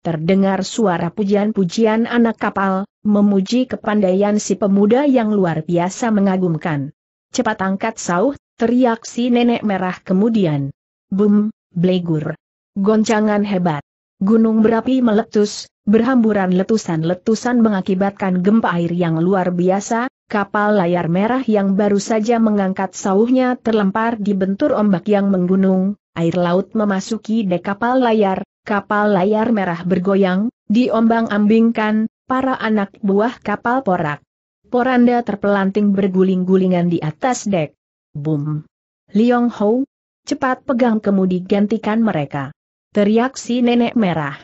terdengar suara pujian-pujian anak kapal, memuji kepandaian si pemuda yang luar biasa mengagumkan. Cepat angkat sauh, teriak si nenek merah kemudian. Bum, blegur. Goncangan hebat. Gunung berapi meletus, berhamburan letusan-letusan mengakibatkan gempa air yang luar biasa, kapal layar merah yang baru saja mengangkat sauhnya terlempar di bentur ombak yang menggunung, air laut memasuki dek kapal layar, kapal layar merah bergoyang, diombang-ambingkan, para anak buah kapal porak. Poranda terpelanting berguling-gulingan di atas dek. Boom. Liong Ho! Cepat pegang kemudi gantikan mereka. Teriak si nenek merah.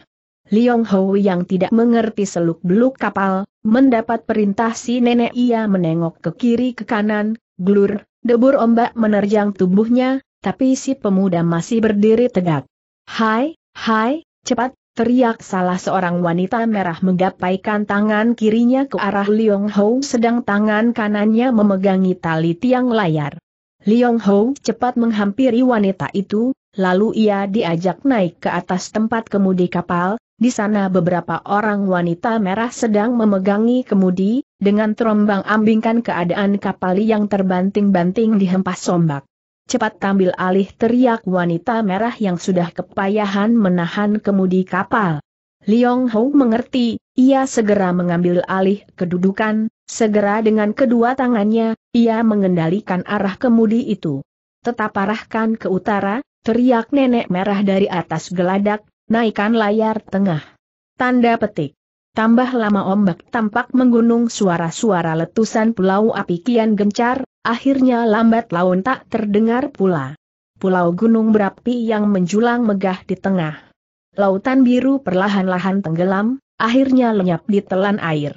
Liong Ho yang tidak mengerti seluk-beluk kapal, mendapat perintah si nenek ia menengok ke kiri ke kanan, glur, debur ombak menerjang tubuhnya, tapi si pemuda masih berdiri tegak. Hai, Hai, cepat, teriak salah seorang wanita merah menggapaikan tangan kirinya ke arah Liong Ho sedang tangan kanannya memegangi tali tiang layar. Liong Ho cepat menghampiri wanita itu, lalu ia diajak naik ke atas tempat kemudi kapal, di sana beberapa orang wanita merah sedang memegangi kemudi, dengan terombang ambingkan keadaan kapal yang terbanting-banting dihempas sombak. Cepat ambil alih teriak wanita merah yang sudah kepayahan menahan kemudi kapal. Liong Hou mengerti, ia segera mengambil alih kedudukan, segera dengan kedua tangannya, ia mengendalikan arah kemudi itu. Tetap arahkan ke utara, teriak nenek merah dari atas geladak, naikkan layar tengah. Tanda petik. Tambah lama ombak tampak menggunung suara-suara letusan pulau api kian gencar, akhirnya lambat laun tak terdengar pula. Pulau gunung berapi yang menjulang megah di tengah. Lautan biru perlahan-lahan tenggelam, akhirnya lenyap di telan air.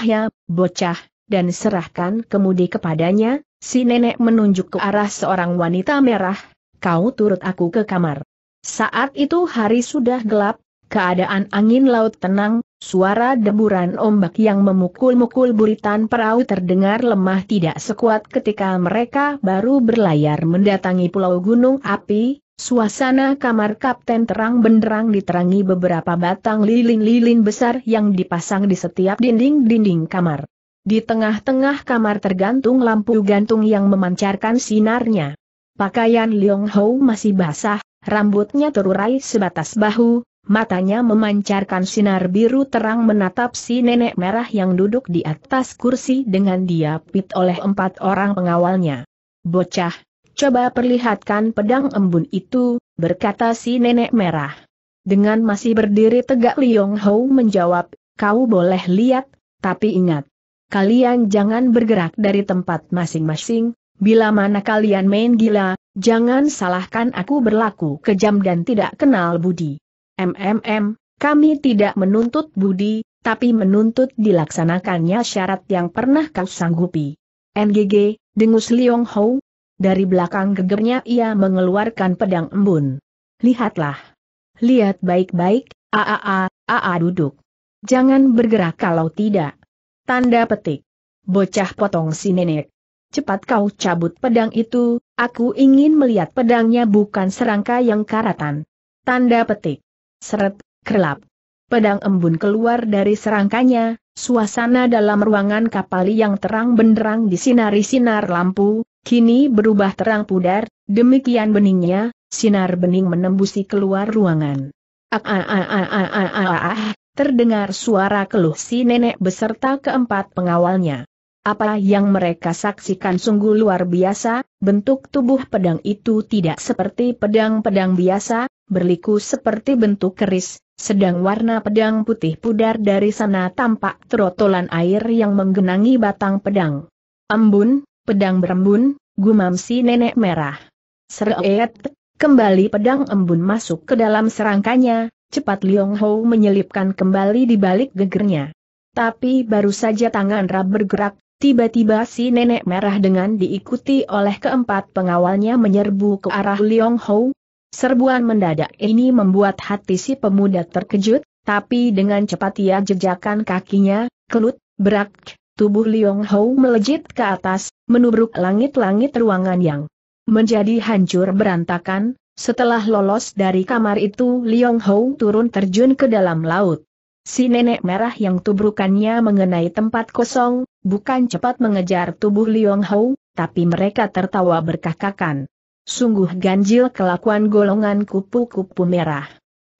ya, bocah, dan serahkan kemudi kepadanya, si nenek menunjuk ke arah seorang wanita merah, kau turut aku ke kamar. Saat itu hari sudah gelap, keadaan angin laut tenang, Suara deburan ombak yang memukul-mukul buritan perahu terdengar lemah tidak sekuat ketika mereka baru berlayar mendatangi pulau gunung api, suasana kamar kapten terang benderang diterangi beberapa batang lilin-lilin besar yang dipasang di setiap dinding-dinding kamar. Di tengah-tengah kamar tergantung lampu gantung yang memancarkan sinarnya. Pakaian Leong Hou masih basah, rambutnya terurai sebatas bahu, matanya memancarkan sinar biru terang menatap si nenek merah yang duduk di atas kursi dengan diapit oleh empat orang pengawalnya. Bocah, coba perlihatkan pedang embun itu, berkata si nenek merah. Dengan masih berdiri tegak Liong Hou menjawab, kau boleh lihat, tapi ingat. Kalian jangan bergerak dari tempat masing-masing, bila mana kalian main gila, jangan salahkan aku berlaku kejam dan tidak kenal budi. MMM, kami tidak menuntut budi, tapi menuntut dilaksanakannya syarat yang pernah kau sanggupi. NGG, dengus Liong Hou. Dari belakang gegernya ia mengeluarkan pedang embun. Lihatlah. Lihat baik-baik, AAA, AA duduk. Jangan bergerak kalau tidak. Tanda petik. Bocah potong si nenek. Cepat kau cabut pedang itu, aku ingin melihat pedangnya bukan serangka yang karatan. Tanda petik seret, kerlap. Pedang embun keluar dari serangkanya, suasana dalam ruangan kapal yang terang benderang disinari sinar lampu, kini berubah terang pudar, demikian beningnya, sinar bening menembusi keluar ruangan. Ah ah ah ah ah ah ah ah, ah, ah terdengar suara keluh si nenek beserta keempat pengawalnya. Apa yang mereka saksikan sungguh luar biasa, bentuk tubuh pedang itu tidak seperti pedang-pedang biasa, berliku seperti bentuk keris, sedang warna pedang putih pudar dari sana tampak terotolan air yang menggenangi batang pedang. Embun, pedang berembun, gumam si nenek merah. Sereet, kembali pedang embun masuk ke dalam serangkanya, cepat Liong Ho menyelipkan kembali di balik gegernya. Tapi baru saja tangan Ra bergerak, Tiba-tiba si nenek merah dengan diikuti oleh keempat pengawalnya menyerbu ke arah Liong Hou. Serbuan mendadak ini membuat hati si pemuda terkejut, tapi dengan cepat ia jejakan kakinya, kelut, berak, tubuh Liong Hou melejit ke atas, menubruk langit-langit ruangan yang menjadi hancur berantakan. Setelah lolos dari kamar itu Liong Hou turun terjun ke dalam laut. Si nenek merah yang tubrukannya mengenai tempat kosong, bukan cepat mengejar tubuh Liong Hou, tapi mereka tertawa berkakakan. Sungguh ganjil kelakuan golongan kupu-kupu merah.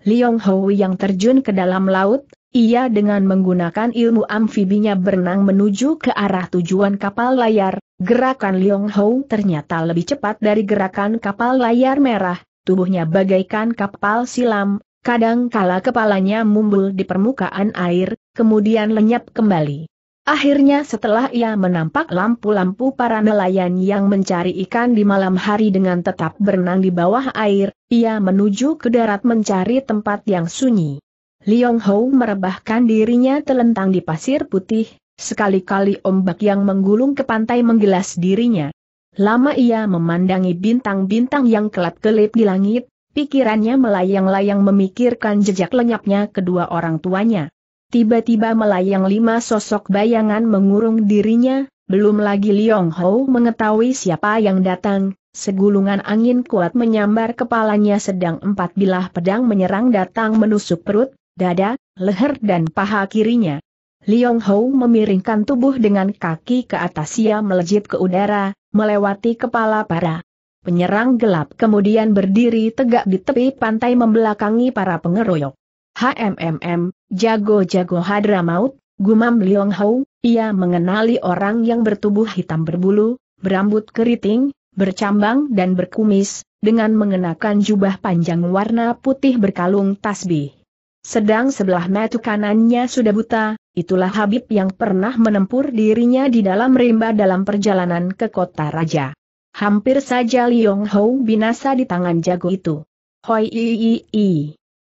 Liong Hou yang terjun ke dalam laut, ia dengan menggunakan ilmu amfibinya berenang menuju ke arah tujuan kapal layar, gerakan Liong Hou ternyata lebih cepat dari gerakan kapal layar merah, tubuhnya bagaikan kapal silam, Kadang-kala kepalanya mumbul di permukaan air, kemudian lenyap kembali. Akhirnya setelah ia menampak lampu-lampu para nelayan yang mencari ikan di malam hari dengan tetap berenang di bawah air, ia menuju ke darat mencari tempat yang sunyi. Liong Hou merebahkan dirinya telentang di pasir putih, sekali-kali ombak yang menggulung ke pantai menggelas dirinya. Lama ia memandangi bintang-bintang yang kelap-kelip di langit, Pikirannya melayang-layang memikirkan jejak lenyapnya kedua orang tuanya. Tiba-tiba melayang lima sosok bayangan mengurung dirinya, belum lagi Liong Ho mengetahui siapa yang datang, segulungan angin kuat menyambar kepalanya sedang empat bilah pedang menyerang datang menusuk perut, dada, leher dan paha kirinya. Liong Ho memiringkan tubuh dengan kaki ke atas ia melejit ke udara, melewati kepala para Penyerang gelap kemudian berdiri tegak di tepi pantai membelakangi para pengeroyok. HMMM, jago-jago hadramaut, gumam Liong Hou, ia mengenali orang yang bertubuh hitam berbulu, berambut keriting, bercambang dan berkumis, dengan mengenakan jubah panjang warna putih berkalung tasbih. Sedang sebelah metu kanannya sudah buta, itulah Habib yang pernah menempur dirinya di dalam rimba dalam perjalanan ke kota raja. Hampir saja Liong Hou binasa di tangan jago itu. Hoi i i i.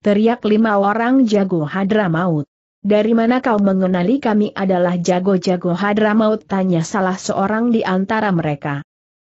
Teriak lima orang jago hadramaut. Dari mana kau mengenali kami adalah jago-jago hadramaut? tanya salah seorang di antara mereka.